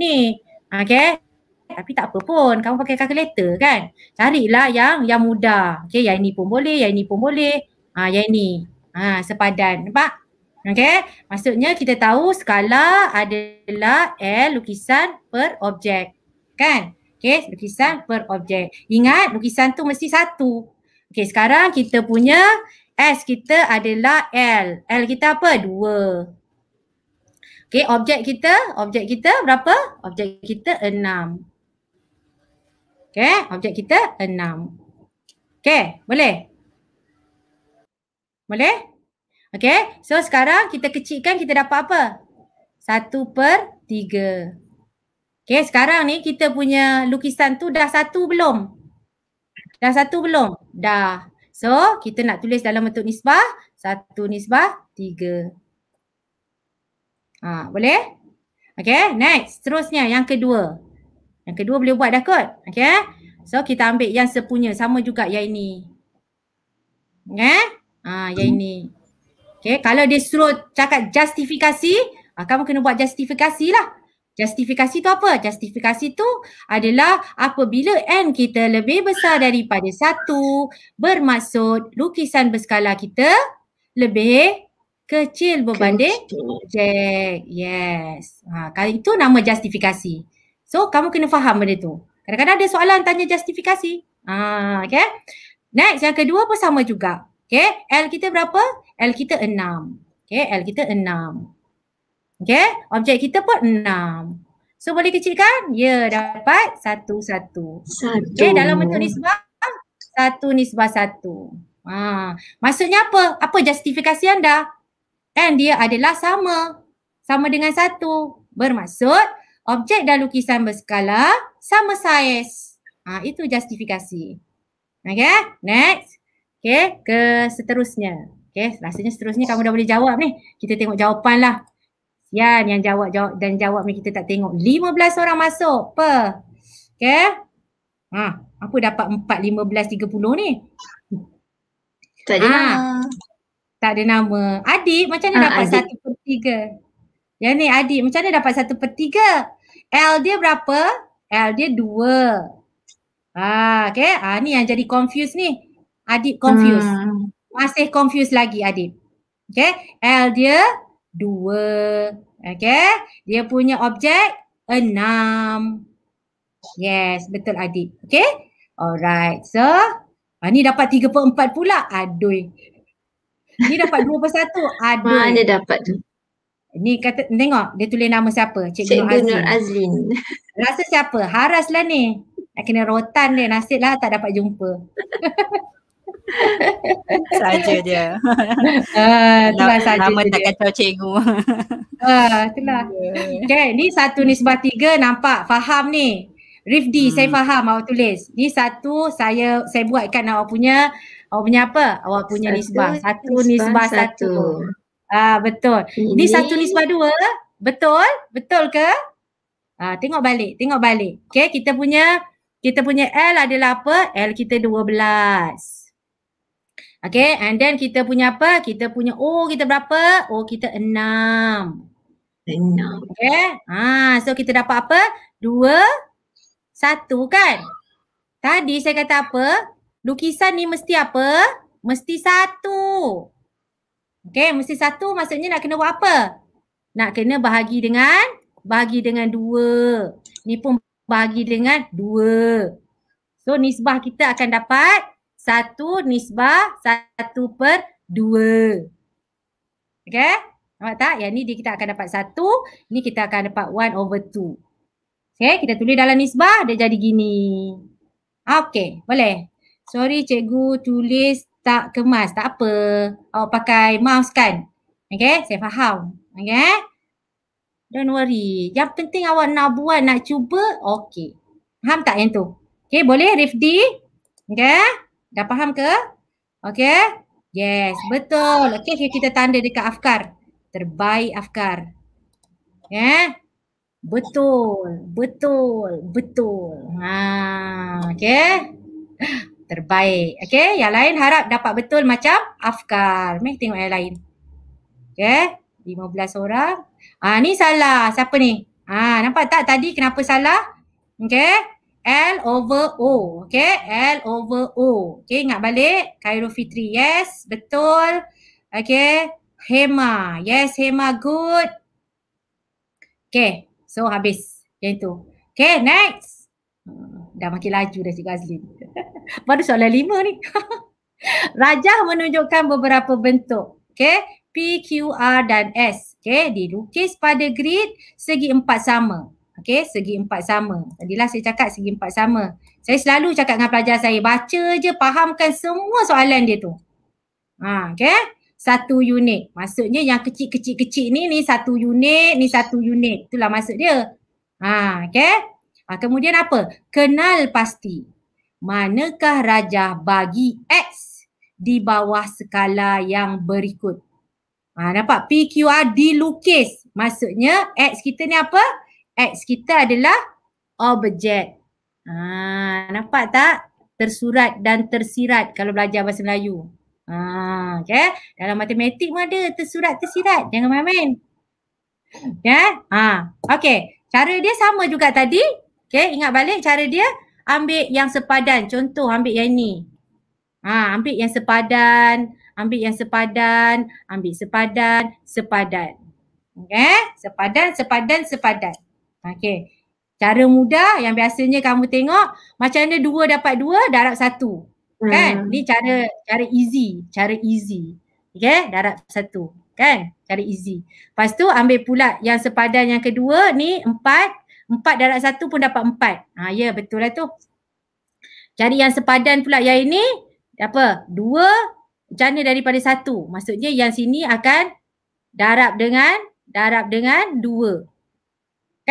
ni. Okay? tapi tak apa pun kamu pakai calculator kan carilah yang yang mudah okey yang ini pun boleh yang ini pun boleh ha yang ini ha sepadan nampak okey maksudnya kita tahu skala adalah L lukisan per objek kan okey lukisan per objek ingat lukisan tu mesti satu okey sekarang kita punya S kita adalah L L kita apa dua Okay, objek kita, objek kita berapa? Objek kita enam. Okay, objek kita enam. Okay, boleh? Boleh? Okay, so sekarang kita kecilkan kita dapat apa? Satu per tiga. Okay, sekarang ni kita punya lukisan tu dah satu belum? Dah satu belum? Dah. So, kita nak tulis dalam bentuk nisbah. Satu nisbah, tiga. Ha, boleh? Okay, next. Seterusnya yang kedua. Yang kedua boleh buat dah kot. Okay. Eh? So kita ambil yang sepunya. Sama juga yang ini. Yeah? Ah ha, yang ini. Okay. Kalau dia suruh cakap justifikasi, ha, kamu kena buat justifikasi lah. Justifikasi tu apa? Justifikasi tu adalah apabila N kita lebih besar daripada satu bermaksud lukisan berskala kita lebih kecil berbanding objek. Yes. Ha, itu nama justifikasi. So kamu kena faham benda tu. Kadang-kadang ada soalan tanya justifikasi. Ah, okay. Next yang kedua pun sama juga. Okay. L kita berapa? L kita enam. Okay. L kita enam. Okay. Objek kita pun enam. So boleh kecilkan? Ya yeah, dapat satu satu. Satu. Okay dalam bentuk nisbah satu nisbah satu. Ah, Maksudnya apa? Apa justifikasi anda? And dia adalah sama. Sama dengan satu. Bermaksud objek dan lukisan berskala sama saiz. Ha, itu justifikasi. Okay, next. Okay, ke seterusnya. Okay, rasanya seterusnya kamu dah boleh jawab ni. Kita tengok jawapan lah. Yan yang jawab, jawab dan jawab ni kita tak tengok. 15 orang masuk. Apa? Okay. Ha, apa dapat 4, 15, 30 ni? Tak ada ha. nama. Tak ada nama. Adik macam mana ha, dapat adik. 1 per 3? Yang ni adik macam mana dapat 1 per 3? L dia berapa? L dia 2. Ha, ah, okay. Ha, ni yang jadi confuse ni. Adib confuse. Hmm. Masih confuse lagi Adib. Okay. L dia 2. Okay. Dia punya objek 6. Yes, betul Adib. Okay. Alright. So, ha, ni dapat 3 per 4 pula. Aduh. Ni dapat 2 per 1. Aduh. Mana dapat tu? Ni kata tengok dia tulis nama siapa? Cikgu, Cikgu Nur Azlin. Nur Azlin. Rasa siapa? Haras lah ni. Nak kena rotan dia nasib lah tak dapat jumpa. saja dia. Ah, uh, saja Nama tak kacau cikgu. Ah, uh, itulah. Yeah. Okay, ni satu ni sebab tiga nampak faham ni. Rifdi, hmm. saya faham awak tulis. Ni satu saya saya buatkan awak punya awak punya apa? Awak punya satu, nisbah. Satu nisbah, nisbah satu. satu. Ah betul. Ini satu nisbah dua. Betul? Betul ke? Ah tengok balik, tengok balik. Okey, kita punya kita punya L adalah apa? L kita 12. Okay and then kita punya apa? Kita punya O kita berapa? O kita enam. Enam. Okay. Ha, so kita dapat apa? Dua, satu kan? Tadi saya kata apa? Lukisan ni mesti apa? Mesti satu. Okay, mesti satu maksudnya nak kena buat apa? Nak kena bahagi dengan, bahagi dengan dua. Ni pun bahagi dengan dua. So nisbah kita akan dapat satu nisbah satu per dua. Okay, nampak tak? Yang ni dia kita akan dapat satu, ni kita akan dapat one over two. Okay, kita tulis dalam nisbah dia jadi gini. Okay, boleh? Sorry cikgu tulis tak kemas tak apa awak oh, pakai mouse kan okey saya faham okey don't worry yang penting awak nak buat nak cuba okey faham tak yang tu okey boleh Rifdi okey dah faham ke okey yes betul okey okay, kita tanda dekat afkar terbaik afkar yeah. betul betul betul ha okey terbaik. Okay, yang lain harap dapat betul macam Afkar. Mari tengok yang lain. Okay, 15 orang. Ah ni salah. Siapa ni? Ah ha, nampak tak tadi kenapa salah? Okay, L over O. Okay, L over O. Okay, ingat balik. Cairo Fitri, yes, betul. Okay, Hema. Yes, Hema, good. Okay, so habis. Yang itu. Okay, next. Hmm, dah makin laju dah Cik Azlin. Baru soalan lima ni. Rajah menunjukkan beberapa bentuk. Okay. P, Q, R dan S. Okay. Dilukis pada grid segi empat sama. Okay. Segi empat sama. Tadilah saya cakap segi empat sama. Saya selalu cakap dengan pelajar saya. Baca je fahamkan semua soalan dia tu. Ha, okay. Satu unit. Maksudnya yang kecil-kecil-kecil ni, ni satu unit, ni satu unit. Itulah maksud dia. Ha, okay. Ha, kemudian apa? Kenal pasti manakah rajah bagi X di bawah skala yang berikut. Ha, nampak PQR dilukis. Maksudnya X kita ni apa? X kita adalah objek. Ha, nampak tak? Tersurat dan tersirat kalau belajar bahasa Melayu. Ha, okay. Dalam matematik pun ada tersurat, tersirat. Jangan main-main. Yeah? Ha, okay. Cara dia sama juga tadi. Okay, ingat balik cara dia ambil yang sepadan. Contoh ambil yang ni. Ha, ambil yang sepadan, ambil yang sepadan, ambil sepadan, sepadan. Okay? Sepadan, sepadan, sepadan. Okay. Cara mudah yang biasanya kamu tengok macam mana dua dapat dua, darab satu. Kan? Hmm. Kan? Ni cara cara easy. Cara easy. Okay? Darab satu. Kan? Cara easy. Lepas tu ambil pula yang sepadan yang kedua ni empat 4 darab 1 pun dapat 4. Ha, ya yeah, betul lah tu. Cari yang sepadan pula yang ini apa? 2 jana daripada 1. Maksudnya yang sini akan darab dengan darab dengan 2.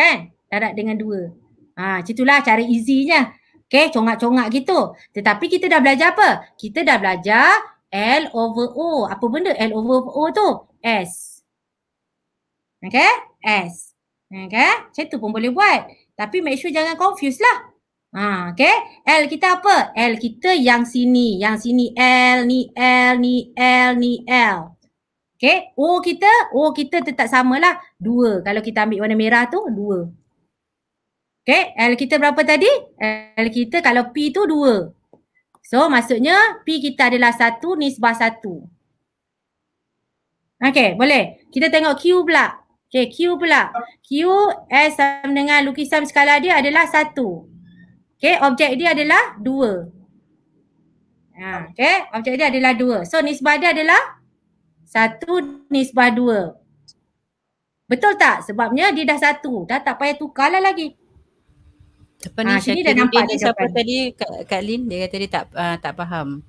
Kan? Darab dengan 2. Ha, macam itulah cara easy-nya. Okay, congak-congak gitu. Tetapi kita dah belajar apa? Kita dah belajar L over O. Apa benda L over O tu? S. Okay? S. Ha, okay? Macam tu pun boleh buat. Tapi make sure jangan confuse lah. Ha, okay? L kita apa? L kita yang sini. Yang sini L, ni L, ni L, ni L. Okay? O kita, O kita tetap samalah. Dua. Kalau kita ambil warna merah tu, dua. Okay? L kita berapa tadi? L kita kalau P tu dua. So maksudnya P kita adalah satu, nisbah satu. Okay, boleh. Kita tengok Q pula. Okay Q pula. Q S sama dengan lukisan skala dia adalah satu. Okay objek dia adalah dua. Ha, okay objek dia adalah dua. So nisbah dia adalah satu nisbah dua. Betul tak? Sebabnya dia dah satu. Dah tak payah tukarlah lagi. Depan ha, sini dah nampak dia siapa tadi Kak, Kak Lin dia kata dia tak uh, tak faham.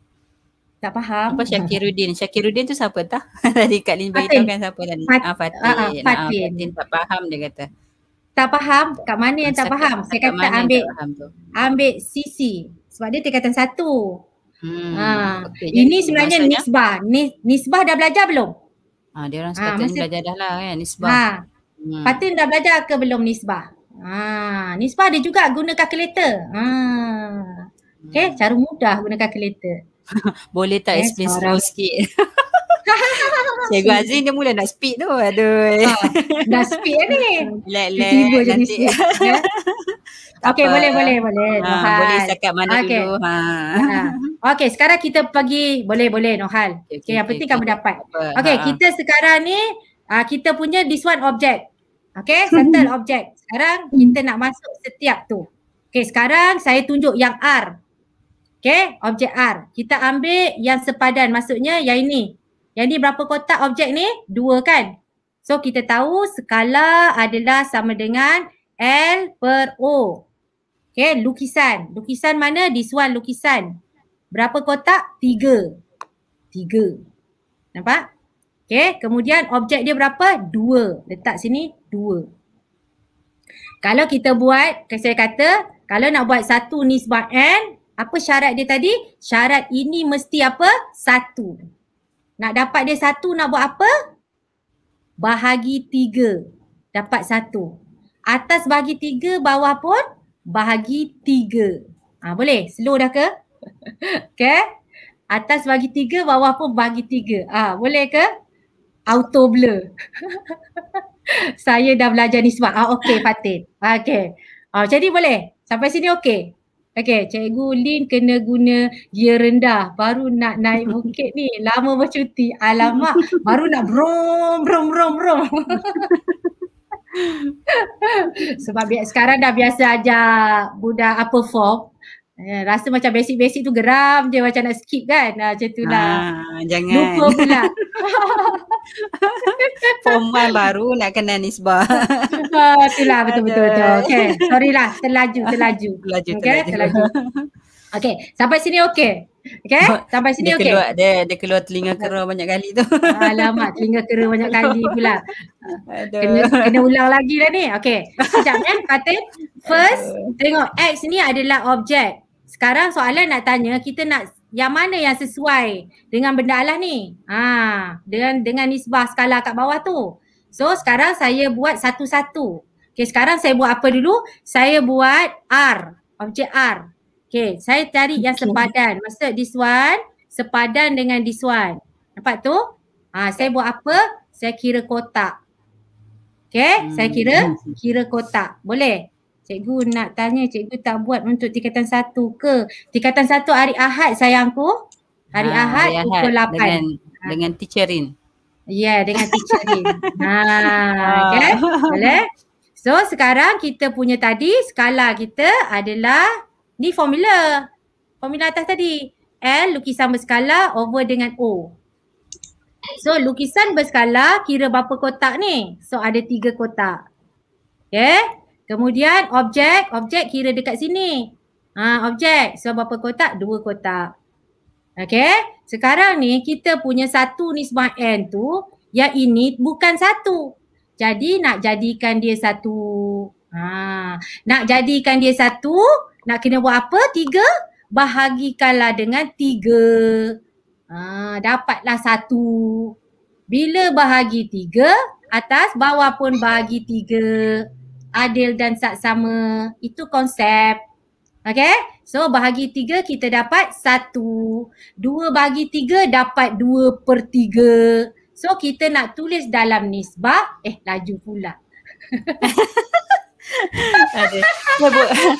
Tak faham. Apa Syakirudin? Syakirudin tu siapa tah? Tadi Kak Lin beritahu kan siapa tadi. Fat- ah, Fatin. Ah, ah, ah Fatin. Ah, Fatin. tak faham dia kata. Tak faham? Kat mana yang tak Saka, faham? Saya kata ambil, ambil, ambil sisi. Sebab dia tingkatan satu. Hmm. Ha. Ah. Okay, Ini sebenarnya maksudnya? nisbah. Nis, nisbah dah belajar belum? Ah, dia orang ah, sepatutnya ha, belajar dah lah kan nisbah. Ha. Hmm. Patin dah belajar ke belum nisbah? Ah, Nisbah dia juga guna kalkulator. Ah, ha. Okay, hmm. Eh, cara mudah guna kalkulator. Boleh tak yes, eh, explain slow sikit? Cikgu Azin dia mula nak speak tu. Aduh. Ha, dah speed lah ni. Let, let. Tiba jadi speed. Ya? Okay boleh boleh boleh. Ha, boleh cakap mana okay. dulu. Ha. ha. Ah. Okay sekarang kita pergi boleh boleh Nohal. Okay, okay, okay apa penting okay. kamu dapat. Okay ha. kita sekarang ni uh, kita punya this one object. Okay settle object. Sekarang kita nak masuk setiap tu. Okay sekarang saya tunjuk yang R. Okay, objek R. Kita ambil yang sepadan maksudnya yang ini. Yang ni berapa kotak objek ni? Dua kan? So kita tahu skala adalah sama dengan L per O. Okay, lukisan. Lukisan mana? This one lukisan. Berapa kotak? Tiga. Tiga. Nampak? Okay, kemudian objek dia berapa? Dua. Letak sini, dua. Kalau kita buat, saya kata, kalau nak buat satu nisbah N, apa syarat dia tadi? Syarat ini mesti apa? Satu. Nak dapat dia satu nak buat apa? Bahagi tiga. Dapat satu. Atas bahagi tiga, bawah pun bahagi tiga. Ha, boleh? Slow dah ke? okay. Atas bahagi tiga, bawah pun bahagi tiga. Ha, boleh ke? Auto blur. Saya dah belajar ni semua. Ah, ha, okay Fatin. Ha, okay. Ah, ha, jadi boleh? Sampai sini okay? Okay, cikgu Lin kena guna gear rendah baru nak naik bukit ni. Lama bercuti. Alamak, baru nak brom, brom, brom, brom. Sebab sekarang dah biasa ajar budak apa form. Ya, rasa macam basic-basic tu geram je macam nak skip kan. Ha, macam tu lah. Ah, jangan. Lupa pula. Form baru nak kena nisbah. ha, itulah betul-betul. betul. Okay. Sorry lah. Terlaju, terlaju. Terlaju, okay, terlaju. terlaju. Sampai sini okay. Okay? Sampai sini dia okay. dia, dia keluar telinga kera banyak kali tu. Alamat, telinga kera banyak kali pula. Kena, kena ulang lagi lah ni. Okay. Sekejap eh. kan, Fatin. First, Aduh. tengok X ni adalah objek. Sekarang soalan nak tanya kita nak yang mana yang sesuai dengan benda alas ni? Ha, dengan dengan nisbah skala kat bawah tu. So sekarang saya buat satu-satu. Okay sekarang saya buat apa dulu? Saya buat R, objek R. Okay saya cari okay. yang sepadan. Maksud this one sepadan dengan this one. Nampak tu? Ha, saya buat apa? Saya kira kotak. Okay, hmm. saya kira hmm. kira kotak. Boleh? Cikgu nak tanya cikgu tak buat untuk tingkatan satu ke? Tingkatan satu hari Ahad sayangku. Hari ha, Ahad hari pukul Ahad 8. Dengan, ha. dengan teacher Rin. Ya yeah, dengan teacher Rin. ha. Okay. Ah. Boleh? So sekarang kita punya tadi skala kita adalah ni formula. Formula atas tadi. L lukisan berskala over dengan O. So lukisan berskala kira berapa kotak ni? So ada tiga kotak. Okay. Kemudian objek, objek kira dekat sini. Ha, objek. So berapa kotak? Dua kotak. Okay. Sekarang ni kita punya satu nisbah N tu yang ini bukan satu. Jadi nak jadikan dia satu. Ha. Nak jadikan dia satu, nak kena buat apa? Tiga? Bahagikanlah dengan tiga. Ha, dapatlah satu. Bila bahagi tiga, atas bawah pun bahagi tiga adil dan saksama. Itu konsep. Okay? So bahagi tiga kita dapat satu. Dua bahagi tiga dapat dua per tiga. So kita nak tulis dalam nisbah. Eh laju pula. dia, bo-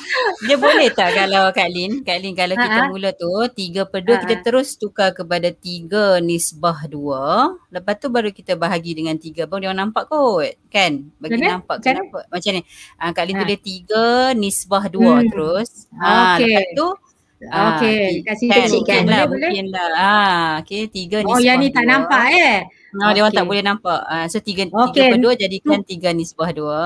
dia boleh tak kalau Kak Lin, Kak Lin kalau kita Ha-ha. mula tu tiga per 2 Ha-ha. kita terus tukar kepada tiga nisbah dua Lepas tu baru kita bahagi dengan tiga Bang dia orang nampak kot. Kan? Bagi Jadi, nampak macam kenapa? Ni? Macam ah, ni. Ha, Kak Lin ha. tulis 3 nisbah dua hmm. terus. Ha, ah, okay. lepas tu ah, Okay, kasih kecil kan. Boleh, lah, boleh. Ha, lah. okay, tiga ni. Oh, yang ni tak nampak eh. No, oh, okay. dia tak boleh nampak. Uh, so tiga, okay. per dua jadikan tiga nisbah dua.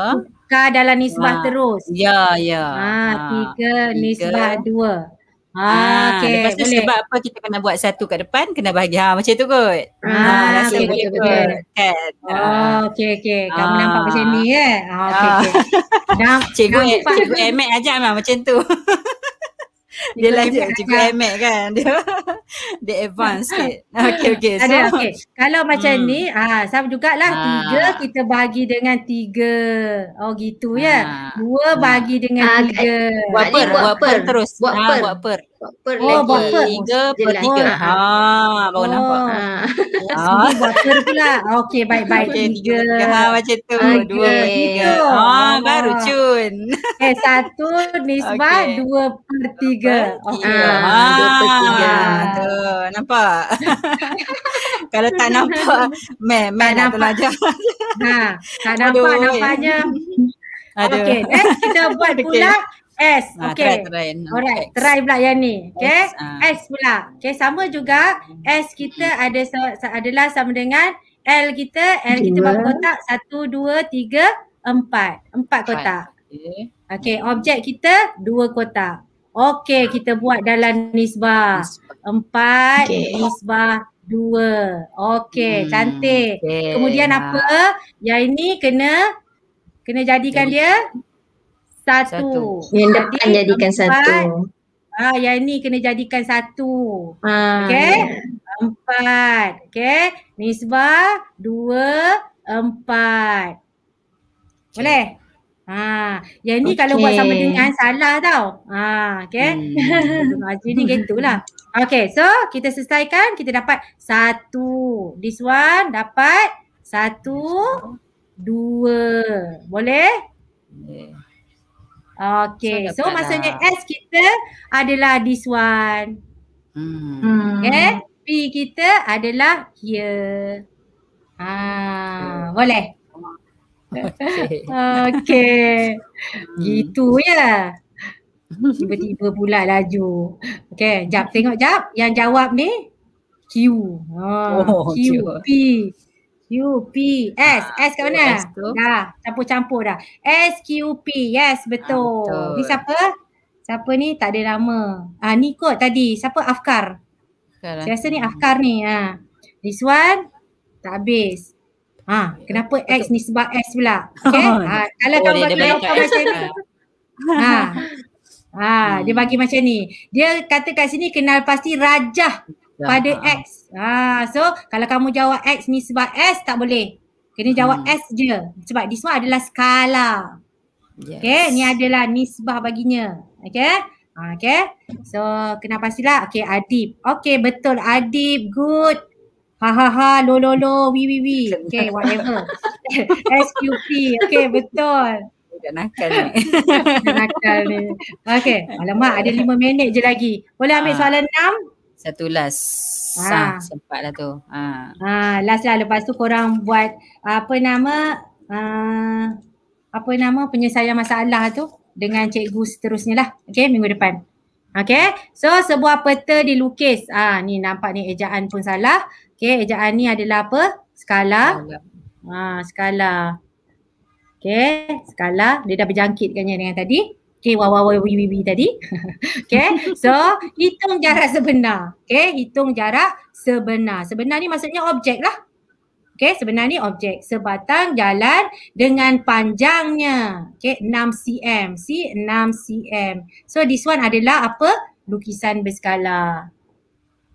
Tukar dalam nisbah ha. terus. Ya, ya. Ha, ha. Tiga, tiga nisbah dua. Ha, okay. Lepas tu boleh. sebab apa kita kena buat satu kat depan, kena bahagi. Ha, macam tu kot. Ha, ha okay, okay, boleh okay. Kot. Kan? Oh, okay, okay. Kamu ha. nampak macam ni ke? Eh? Ha, okay, okay. Dan, cikgu, cikgu, cikgu Emek ajak lah macam tu. dia lanjut cikgu Emek kan dia dia advance ah. sikit okey okey so, okay. kalau macam hmm. ni ah sama jugaklah ah. tiga kita bagi dengan tiga oh gitu ya. ah. ya dua hmm. bagi dengan ah. tiga buat ah, per buat per terus buat per, buat per per oh, lagi tiga 3 per 3. Ha, ah, ah, baru oh. nampak. Ah. Oh. Ah. Sini butter pula. Okey, baik baik. Okey, tiga Ha, macam tu. 2 okay. per tiga Ha, oh, oh. baru cun. Eh, satu nisbah 2 okay. per 3. ah Ha, 2 per tiga Ah. Tu, nampak. Kalau tak nampak, me me nak belajar. Ha, tak nampak, nampaknya. Okay. next kita buat pula. Okay. S. Ah, okay. Ha, try, try. Alright. X. Try pula yang ni. Okay. S, ah. ha. S pula. Okay. Sama juga. S kita hmm. ada adalah sama dengan L kita. L kita berapa kotak? Satu, dua, tiga, empat. Empat kotak. Okay. Okay. Objek kita dua kotak. Okay. Kita buat dalam nisbah. Empat okay. nisbah dua. Okay. Hmm. Cantik. Okay. Kemudian apa? Yang ini kena kena jadikan okay. dia satu. satu. Yang depan Jadi, jadikan empat, satu. Ah, yang ni kena jadikan satu. Ah, okay. Empat. Okay. Nisbah dua, empat. Boleh? Ha, yang ni okay. kalau buat sama dengan salah tau. Ha, okay. Hmm. Haji ni gitulah. Okay, so kita selesaikan. Kita dapat satu. This one dapat satu, dua. Boleh. Yeah. Okay. So, so maksudnya S kita adalah this one. Hmm. Okay. Eh, P kita adalah here. Ah, ha, boleh. Okay. okay. Hmm. Gitu ya. Tiba-tiba pula laju. Okay, jap tengok jap yang jawab ni Q. Ha, oh, Q, Q. P. U P S ha, S kat mana? S dah campur-campur dah. S Q P. Yes, betul. Ha, betul. Ni siapa? Siapa ni? Tak ada nama. Ah ha, ni kot tadi. Siapa Afkar? Afkar. Lah. Saya rasa ni Afkar ni. Ha. This one tak habis. Ha, kenapa betul. X ni sebab S pula? Okey. ha, oh, ah, kalau oh, kamu dia, dia macam ni. ha. Ha, hmm. dia bagi macam ni. Dia kata kat sini kenal pasti rajah pada ha. X. Ha. So kalau kamu jawab X ni sebab S tak boleh. Kena jawab hmm. S je. Sebab di semua adalah skala. Yes. Okay, ni adalah nisbah baginya. Okay. Ha, okay. So kenapa sila? Okay, Adib. Okay, betul. Adib, good. Ha ha ha, lo lo lo, wi wi wi. Okay, whatever. SQP. Okay, betul. Tak nakal ni. Tak nakal ni. Okay, alamak ada lima minit je lagi. Boleh ambil ha. soalan enam? Satu last. Ha. Ah. sempat lah tu. Ha. Ah. last lah. Lepas tu korang buat apa nama uh, apa nama penyelesaian masalah tu dengan cikgu seterusnya lah. Okay minggu depan. Okay. So sebuah peta dilukis. Ah, ni nampak ni ejaan pun salah. Okay ejaan ni adalah apa? Skala. Ah, skala. Okay. Skala. Dia dah berjangkit kan dengan tadi. KYYWWW tadi. okay. So, hitung jarak sebenar. Okay. Hitung jarak sebenar. Sebenar ni maksudnya objek lah. Okay. Sebenar ni objek. Sebatang jalan dengan panjangnya. Okay. 6 cm. See? 6 cm. So, this one adalah apa? Lukisan berskala.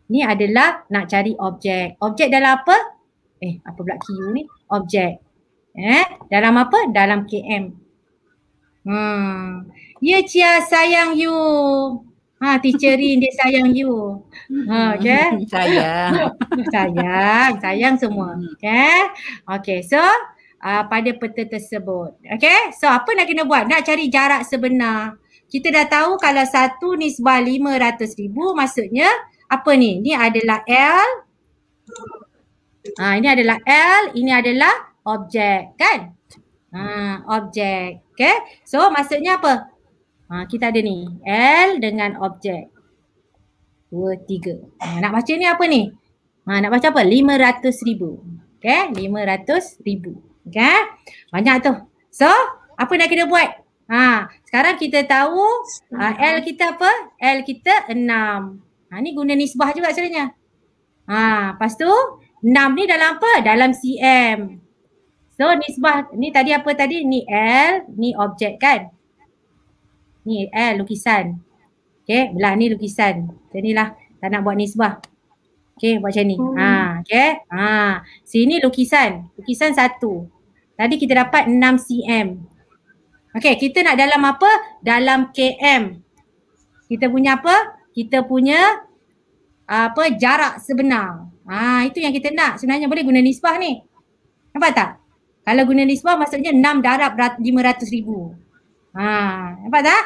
Ni adalah nak cari objek. Objek dalam apa? Eh, apa pula Q ni? Objek. Eh, dalam apa? Dalam KM. Hmm. Ya Cia sayang you. Ha teacher Rin dia sayang you. Ha okay. Sayang. sayang, sayang semua. Okay. Okay so uh, pada peta tersebut. Okay so apa nak kena buat? Nak cari jarak sebenar. Kita dah tahu kalau satu lima ratus ribu maksudnya apa ni? Ni adalah L. Ha, ini adalah L, ini adalah objek kan? Ha, objek. Okay. So maksudnya apa? Ha, kita ada ni L dengan objek. Dua, tiga. Ha, nak baca ni apa ni? Ha, nak baca apa? Lima ratus ribu. Okay? Lima ratus ribu. Okay? Banyak tu. So, apa nak kita buat? Ha, sekarang kita tahu ha, L kita apa? L kita enam. Ha, ni guna nisbah juga sebenarnya. Ha, lepas tu, enam ni dalam apa? Dalam CM. So, nisbah ni tadi apa tadi? Ni L, ni objek kan? ni eh lukisan. Okay, belah ni lukisan. Macam ni lah. Tak nak buat nisbah. Okay, buat macam ni. Hmm. Ha, okay. Ha. Sini lukisan. Lukisan satu. Tadi kita dapat 6 cm. Okay, kita nak dalam apa? Dalam km. Kita punya apa? Kita punya apa jarak sebenar. Ha, itu yang kita nak. Sebenarnya boleh guna nisbah ni. Nampak tak? Kalau guna nisbah maksudnya 6 darab 500 ribu. Ha, nampak tak?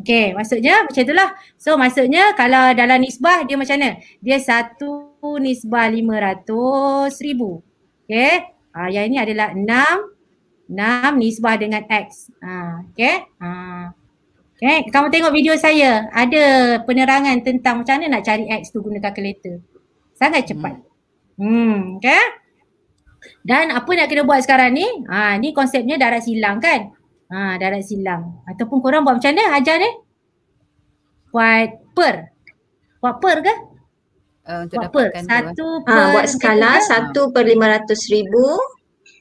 Okay, maksudnya macam itulah. So maksudnya kalau dalam nisbah dia macam mana? Dia satu nisbah lima ratus ribu. Okay, ha, ah, yang ini adalah enam enam nisbah dengan X. Ha, ah, okay, ha. Ah. okay. kamu tengok video saya ada penerangan tentang macam mana nak cari X tu guna calculator. Sangat cepat. Hmm, okay. Dan apa nak kena buat sekarang ni? Ha, ni konsepnya darat silang kan? Ha, darat silang Ataupun korang buat macam mana hajar ni? Buat per. Buat per ke? Uh, untuk buat per. Eh. Satu ha, per. Ha, buat skala satu per lima ratus ribu.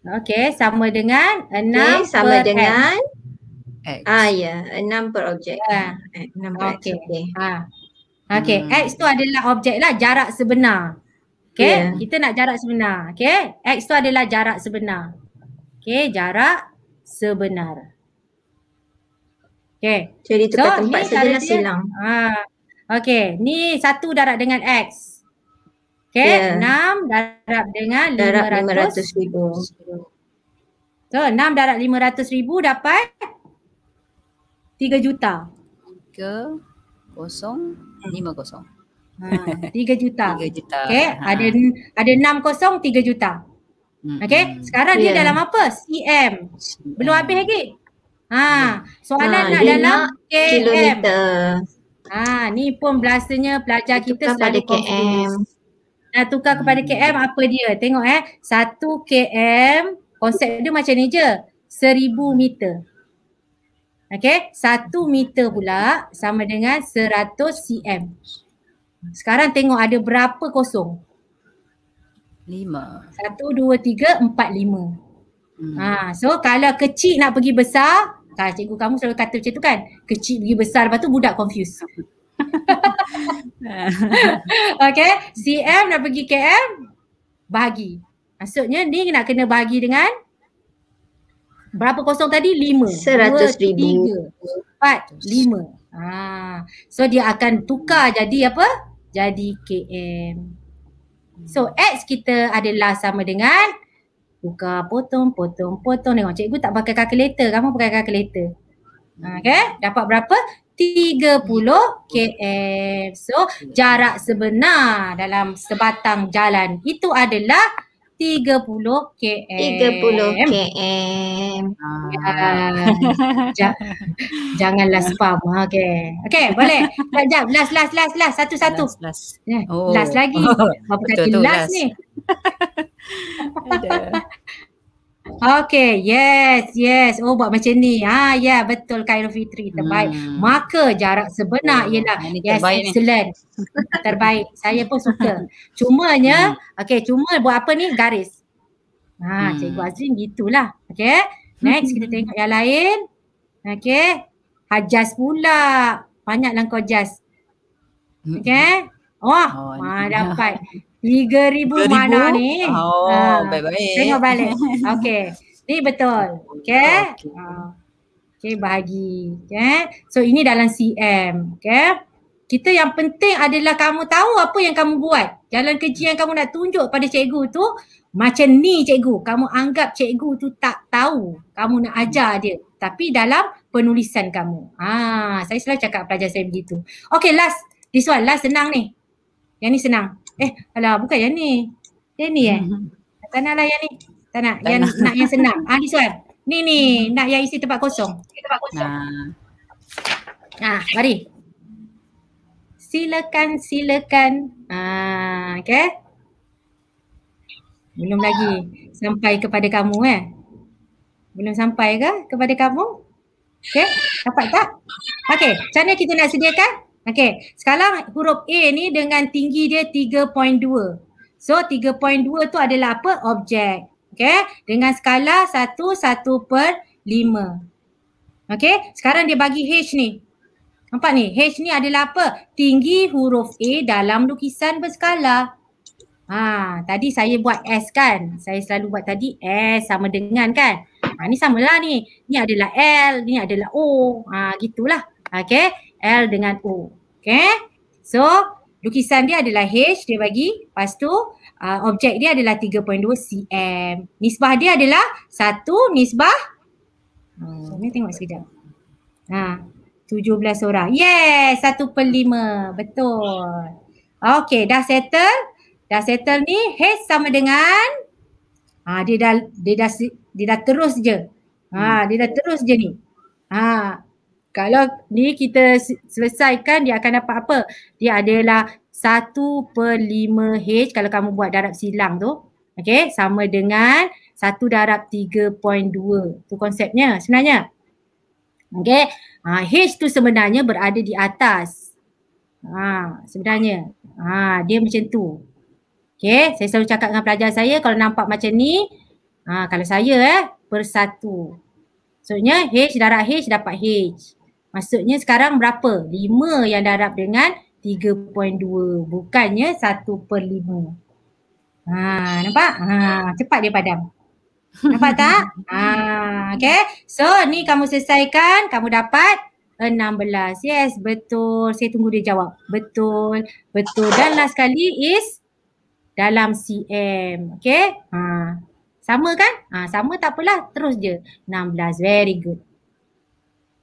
Okey, sama dengan enam okay, sama per dengan X. Ah ya, enam per objek. Ha. Enam per okay. X. Okay. Ha. Okay, hmm. X tu adalah objek lah jarak sebenar. Okay, yeah. kita nak jarak sebenar. Okay, X tu adalah jarak sebenar. Okay, jarak sebenar. Okay. Jadi tukar so, tempat saja dah silang. Ha. Okay. Ni satu darab dengan X. Okay. Ya. Enam darab dengan lima ratus ribu. So enam darab lima ratus ribu dapat tiga juta. Tiga kosong lima kosong. Ha, tiga juta. Tiga juta. Okay. Ha. Ada ada enam kosong tiga juta. Okay. Sekarang yeah. dia ya. dalam apa? CM. CM. Belum habis lagi. Ha, ha, soalan ha, nak dalam KM. Ha, ni pun biasanya pelajar kita tukar selalu KM. Nak tukar kepada KM hmm. apa dia? Tengok eh. satu KM konsep dia macam ni je. seribu meter. Okay, satu meter pula sama dengan seratus cm. Sekarang tengok ada berapa kosong? Lima. Satu dua tiga empat lima. Hmm. Ha, so kalau kecil nak pergi besar, kan cikgu kamu selalu kata macam tu kan? Kecil pergi besar lepas tu budak confuse. okay, CM nak pergi KM, bahagi. Maksudnya ni nak kena bahagi dengan berapa kosong tadi? lima seratus ribu. empat lima. Ha. So dia akan tukar jadi apa? Jadi KM. So X kita adalah sama dengan Buka, potong, potong, potong. Tengok cikgu tak pakai kalkulator. Kamu pakai kalkulator. Ha, okay. Dapat berapa? 30 km. So jarak sebenar dalam sebatang jalan itu adalah 30 km. 30 km. Ah. Janganlah spam. Ha, okay. Okay boleh. Sekejap. Last, last, last, last. Satu, satu. Last. Ya, oh. last lagi. Apa kata last, last ni? Okay, yes, yes. Oh, buat macam ni. Ha, ah, ya, yeah, betul Kairul Fitri terbaik. Hmm. Maka jarak sebenar hmm. ialah yes, excellent. Ni. terbaik. Saya pun suka. Cumanya, hmm. okay, cuma buat apa ni? Garis. Ha, ah, hmm. Cikgu Azrin gitulah. Okay, next kita hmm. tengok yang lain. Okay, hajas pula. Banyaklah kau jas. Hmm. Okay. Oh, oh ah, dapat. ribu mana ni? Oh, ha. baik-baik. Tengok balik. Okay. Ni betul. Okay. Okay, bahagi. Okay. So, ini dalam CM. Okay. Kita yang penting adalah kamu tahu apa yang kamu buat. Jalan kerja yang kamu nak tunjuk pada cikgu tu macam ni cikgu. Kamu anggap cikgu tu tak tahu. Kamu nak ajar dia. Tapi dalam penulisan kamu. ah saya selalu cakap pelajar saya begitu. Okay, last. This one. Last senang ni. Yang ni senang. Eh, alah bukan yang ni. Yang ni eh. Tak nak lah yang ni. Tak nak. yang nak. nak yang senang. Ah, ni soal. Ni ni. Nak yang isi tempat kosong. Isi tempat kosong. Nah. Ah, mari. Silakan, silakan. Ah, okay. Belum lagi sampai kepada kamu eh. Belum sampai ke kepada kamu? Okay, dapat tak? Okay, macam mana kita nak sediakan? Okey, sekarang huruf A ni dengan tinggi dia 3.2. So 3.2 tu adalah apa? Objek. Okey, dengan skala 1 per 5. Okey, sekarang dia bagi H ni. Nampak ni? H ni adalah apa? Tinggi huruf A dalam lukisan berskala. Ha, tadi saya buat S kan? Saya selalu buat tadi S sama dengan kan? Ha, ni samalah ni. Ni adalah L, ni adalah O. Ha, gitulah. Okey. L dengan O. Okay. So lukisan dia adalah H dia bagi. Lepas tu uh, objek dia adalah 3.2 cm. Nisbah dia adalah satu nisbah. Hmm, ni tengok sekejap. Ha. 17 orang. Yes, satu per lima Betul. Okay, dah settle. Dah settle ni H sama dengan ha, dia dah dia dah dia dah terus je. Ha, dia dah terus je ni. Ha, kalau ni kita selesaikan dia akan dapat apa? Dia adalah 1 per 5 H kalau kamu buat darab silang tu. okey, sama dengan 1 darab 3.2 tu konsepnya sebenarnya. okey? Ha, H tu sebenarnya berada di atas. Ha, sebenarnya ha, dia macam tu. Okey, saya selalu cakap dengan pelajar saya kalau nampak macam ni ha, kalau saya eh per 1. Maksudnya H darab H dapat H. Maksudnya sekarang berapa? 5 yang darab dengan 3.2 bukannya 1 per 5. Ha, nampak? Ha, cepat dia padam. Nampak tak? Ha, okay. So ni kamu selesaikan, kamu dapat 16. Yes, betul. Saya tunggu dia jawab. Betul. Betul. Dan last sekali is dalam CM. Okay. Ha. Sama kan? Ha, sama tak apalah. Terus je. 16. Very good.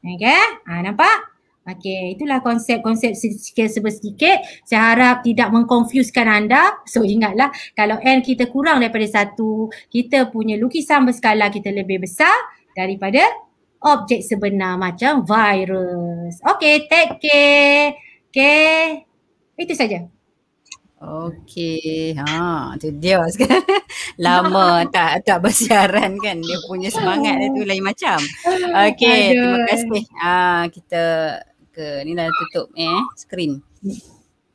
Okay, ha, eh? ah, nampak? Okay, itulah konsep-konsep sedikit sikit Saya harap tidak mengconfusekan anda. So ingatlah kalau N kita kurang daripada satu, kita punya lukisan berskala kita lebih besar daripada objek sebenar macam virus. Okay, take care. Okay, itu saja. Okey. Ha, tu dia lah sekarang. Lama tak tak bersiaran kan. Dia punya semangat dia tu lain macam. Okey, terima kasih. Ah, ha, kita ke ni lah tutup eh screen.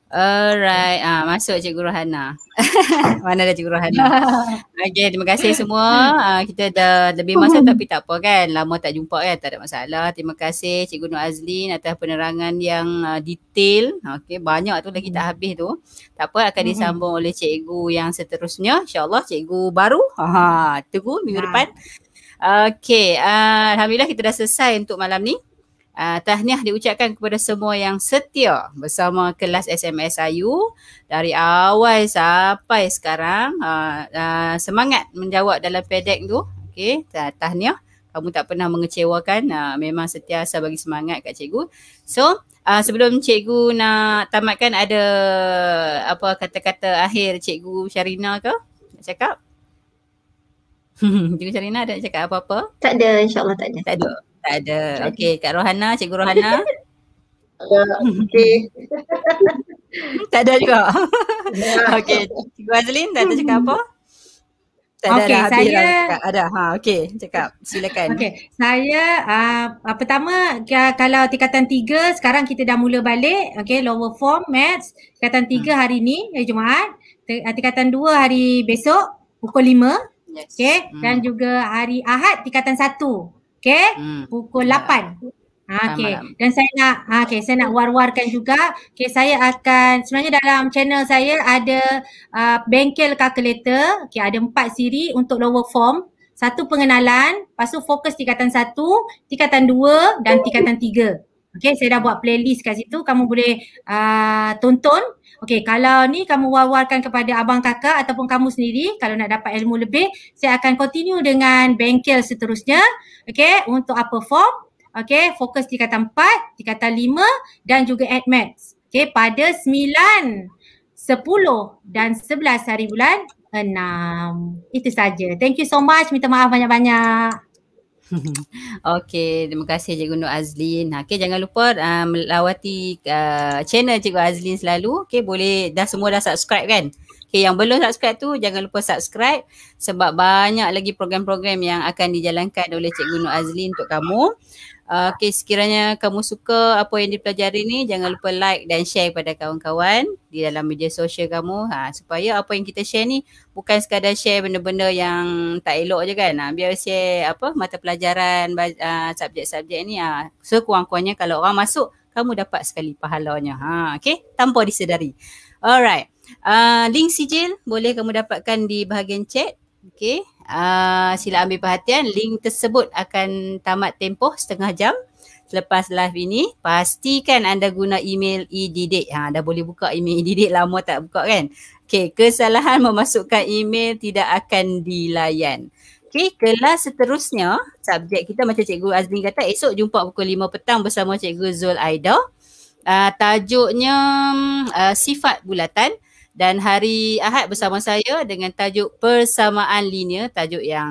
Alright, ah masuk Cikgu Rohana. Mana ada Cikgu Rohana? Okay, terima kasih semua. Uh, kita dah lebih masa tapi tak apa kan. Lama tak jumpa kan, tak ada masalah. Terima kasih Cikgu Nur Azlin atas penerangan yang uh, detail. Okay, banyak tu lagi tak habis tu. Tak apa, akan disambung oleh Cikgu yang seterusnya. InsyaAllah Cikgu baru. Aha, tunggu minggu ha. depan. Okay, uh, ah, Alhamdulillah kita dah selesai untuk malam ni. Uh, tahniah diucapkan kepada semua yang setia bersama kelas SMS Ayu dari awal sampai sekarang. Uh, uh, semangat menjawab dalam pedek tu. Okey, tahniah. Kamu tak pernah mengecewakan. Uh, memang setia saya bagi semangat kat cikgu. So, uh, sebelum cikgu nak tamatkan ada apa kata-kata akhir cikgu Syarina ke? Nak cakap? cikgu Syarina ada cakap apa-apa? Tak ada, insyaAllah tak ada. Tak ada. Tak ada. Okey, Kak Rohana, Cikgu Rohana. Okay. tak ada juga. Okey, Cikgu Azlin, tak ada cakap apa? Tak ada okay, lah, saya lah, ada. Ha, okey, cakap. Silakan. Okey, saya uh, pertama kalau tingkatan tiga sekarang kita dah mula balik. Okey, lower form maths tingkatan tiga hmm. hari ni, hari Jumaat. Ah, tingkatan dua hari besok pukul lima. Yes. Okay. Dan hmm. juga hari Ahad tingkatan satu Okay, hmm. pukul 8. Ya. Ah, malam. Okay, dan saya nak, ah, okay, saya nak war-warkan juga. Okay, saya akan, sebenarnya dalam channel saya ada uh, bengkel calculator. Okay, ada empat siri untuk lower form. Satu pengenalan, lepas tu fokus tingkatan satu, tingkatan dua dan tingkatan tiga. Okay, saya dah buat playlist kat situ. Kamu boleh uh, tonton. Okay, kalau ni kamu wawarkan kepada abang kakak ataupun kamu sendiri, kalau nak dapat ilmu lebih, saya akan continue dengan bengkel seterusnya. Okay, untuk upper form. Okay, fokus di kata empat, di kata lima dan juga at max. Okay, pada sembilan, sepuluh dan sebelas hari bulan enam. Itu saja. Thank you so much. Minta maaf banyak-banyak. Okey, terima kasih Cikgu Nur Azlin. Okey, jangan lupa uh, melawati uh, channel Cikgu Azlin selalu. Okey, boleh dah semua dah subscribe kan? Okey, yang belum subscribe tu jangan lupa subscribe sebab banyak lagi program-program yang akan dijalankan oleh Cikgu Nur Azlin untuk kamu. Uh, okay, sekiranya kamu suka apa yang dipelajari ni, jangan lupa like dan share kepada kawan-kawan di dalam media sosial kamu. Ha, supaya apa yang kita share ni bukan sekadar share benda-benda yang tak elok je kan. Ha, biar share apa mata pelajaran, ha, subjek-subjek ni. Ha. So, kurang-kurangnya kalau orang masuk, kamu dapat sekali pahalanya. Ha, okay, tanpa disedari. Alright. Uh, link sijil boleh kamu dapatkan di bahagian chat. Okay. Ah, sila ambil perhatian link tersebut akan tamat tempoh setengah jam selepas live ini pastikan anda guna email e-didik. Ha, dah boleh buka email e-didik lama tak buka kan? Okay, kesalahan memasukkan email tidak akan dilayan. Okay, kelas seterusnya subjek kita macam Cikgu Azmin kata esok jumpa pukul 5 petang bersama Cikgu Zul Aida. Uh, tajuknya uh, sifat bulatan dan hari Ahad bersama saya dengan tajuk persamaan linear tajuk yang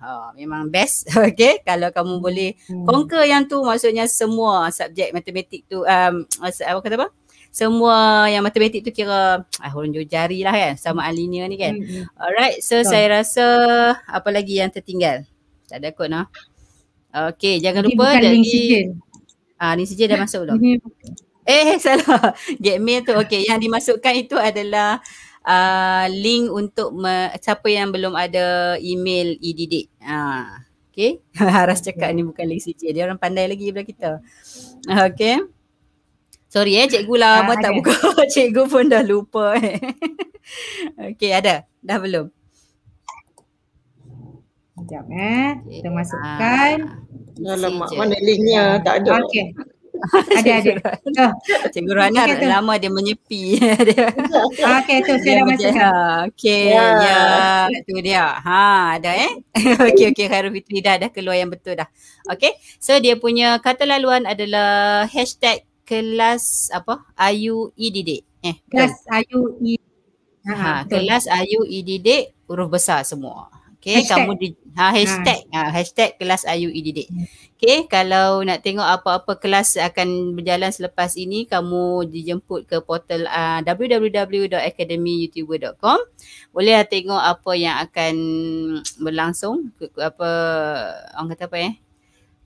uh, memang best okay kalau kamu hmm. boleh hmm. conquer yang tu maksudnya semua subjek matematik tu um, apa kata apa semua yang matematik tu kira ah hujung jari lah kan persamaan linear ni kan hmm. hmm. alright so, so saya rasa apa lagi yang tertinggal tak ada kot nah okey jangan lupa jadi ah ni sijil dah masuk belum ini, Eh salah. Get mail tu okey yang dimasukkan itu adalah uh, link untuk me- siapa yang belum ada email e-didik. Uh, ah, okay. Haras cakap ni bukan link CJ. Dia orang pandai lagi daripada kita. Ah, okay. Sorry eh cikgu lah. Uh, tak buka. cikgu pun dah lupa eh. okay ada? Dah belum? Sekejap eh. Kita masukkan. Uh, Alamak mana linknya? Tak ada. Okay. ada ada. Cikgu Rana dah lama dia menyepi Okay tu saya dah masuk. Ha, okey ya. ya. Tu dia. Ha ada eh. Okay okay. Khairul Fitri dah dah keluar yang betul dah. Okay. So dia punya kata laluan adalah hashtag kelas apa? Ayu IDD. Eh kelas Ayu IDD. Ha, ha kelas Ayu IDD huruf besar semua. Okay, hashtag. kamu di, ha, ha. hashtag, ha. Ha, hashtag kelas Ayu Ididik. Ya. Okay, kalau nak tengok apa-apa kelas akan berjalan selepas ini, kamu dijemput ke portal uh, ah, www.academyyoutuber.com. Bolehlah tengok apa yang akan berlangsung, apa orang kata apa ya? Eh?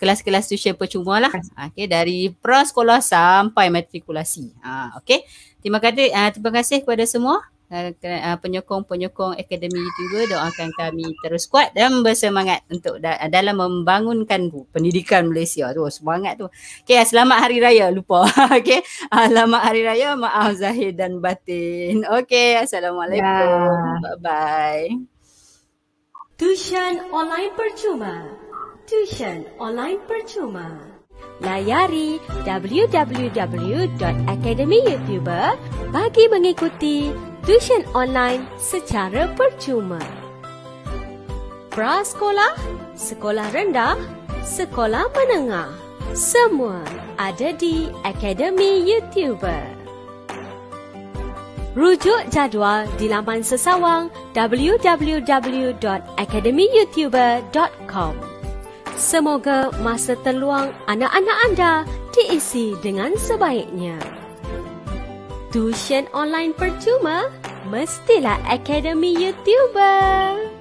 kelas-kelas share percuma lah. Okay, dari prasekolah sampai matrikulasi. Ha, okay. Terima kasih, uh, terima kasih kepada semua. Eh, eh, penyokong-penyokong Akademi YouTuber doakan kami terus kuat dan bersemangat untuk da- eh, dalam membangunkan bu, pendidikan Malaysia tu semangat tu. Okey, selamat hari raya lupa. Okey. Ah, selamat hari raya, maaf zahir dan batin. Okey, assalamualaikum. Ya. Bye. Tuition online percuma. Tuition online percuma. Layari www.academyyoutuber bagi mengikuti tuition online secara percuma. Prasekolah, sekolah rendah, sekolah menengah. Semua ada di Akademi YouTuber. Rujuk jadual di laman sesawang www.academyyoutuber.com. Semoga masa terluang anak-anak anda diisi dengan sebaiknya. Tuition online percuma? Mestilah Akademi YouTuber!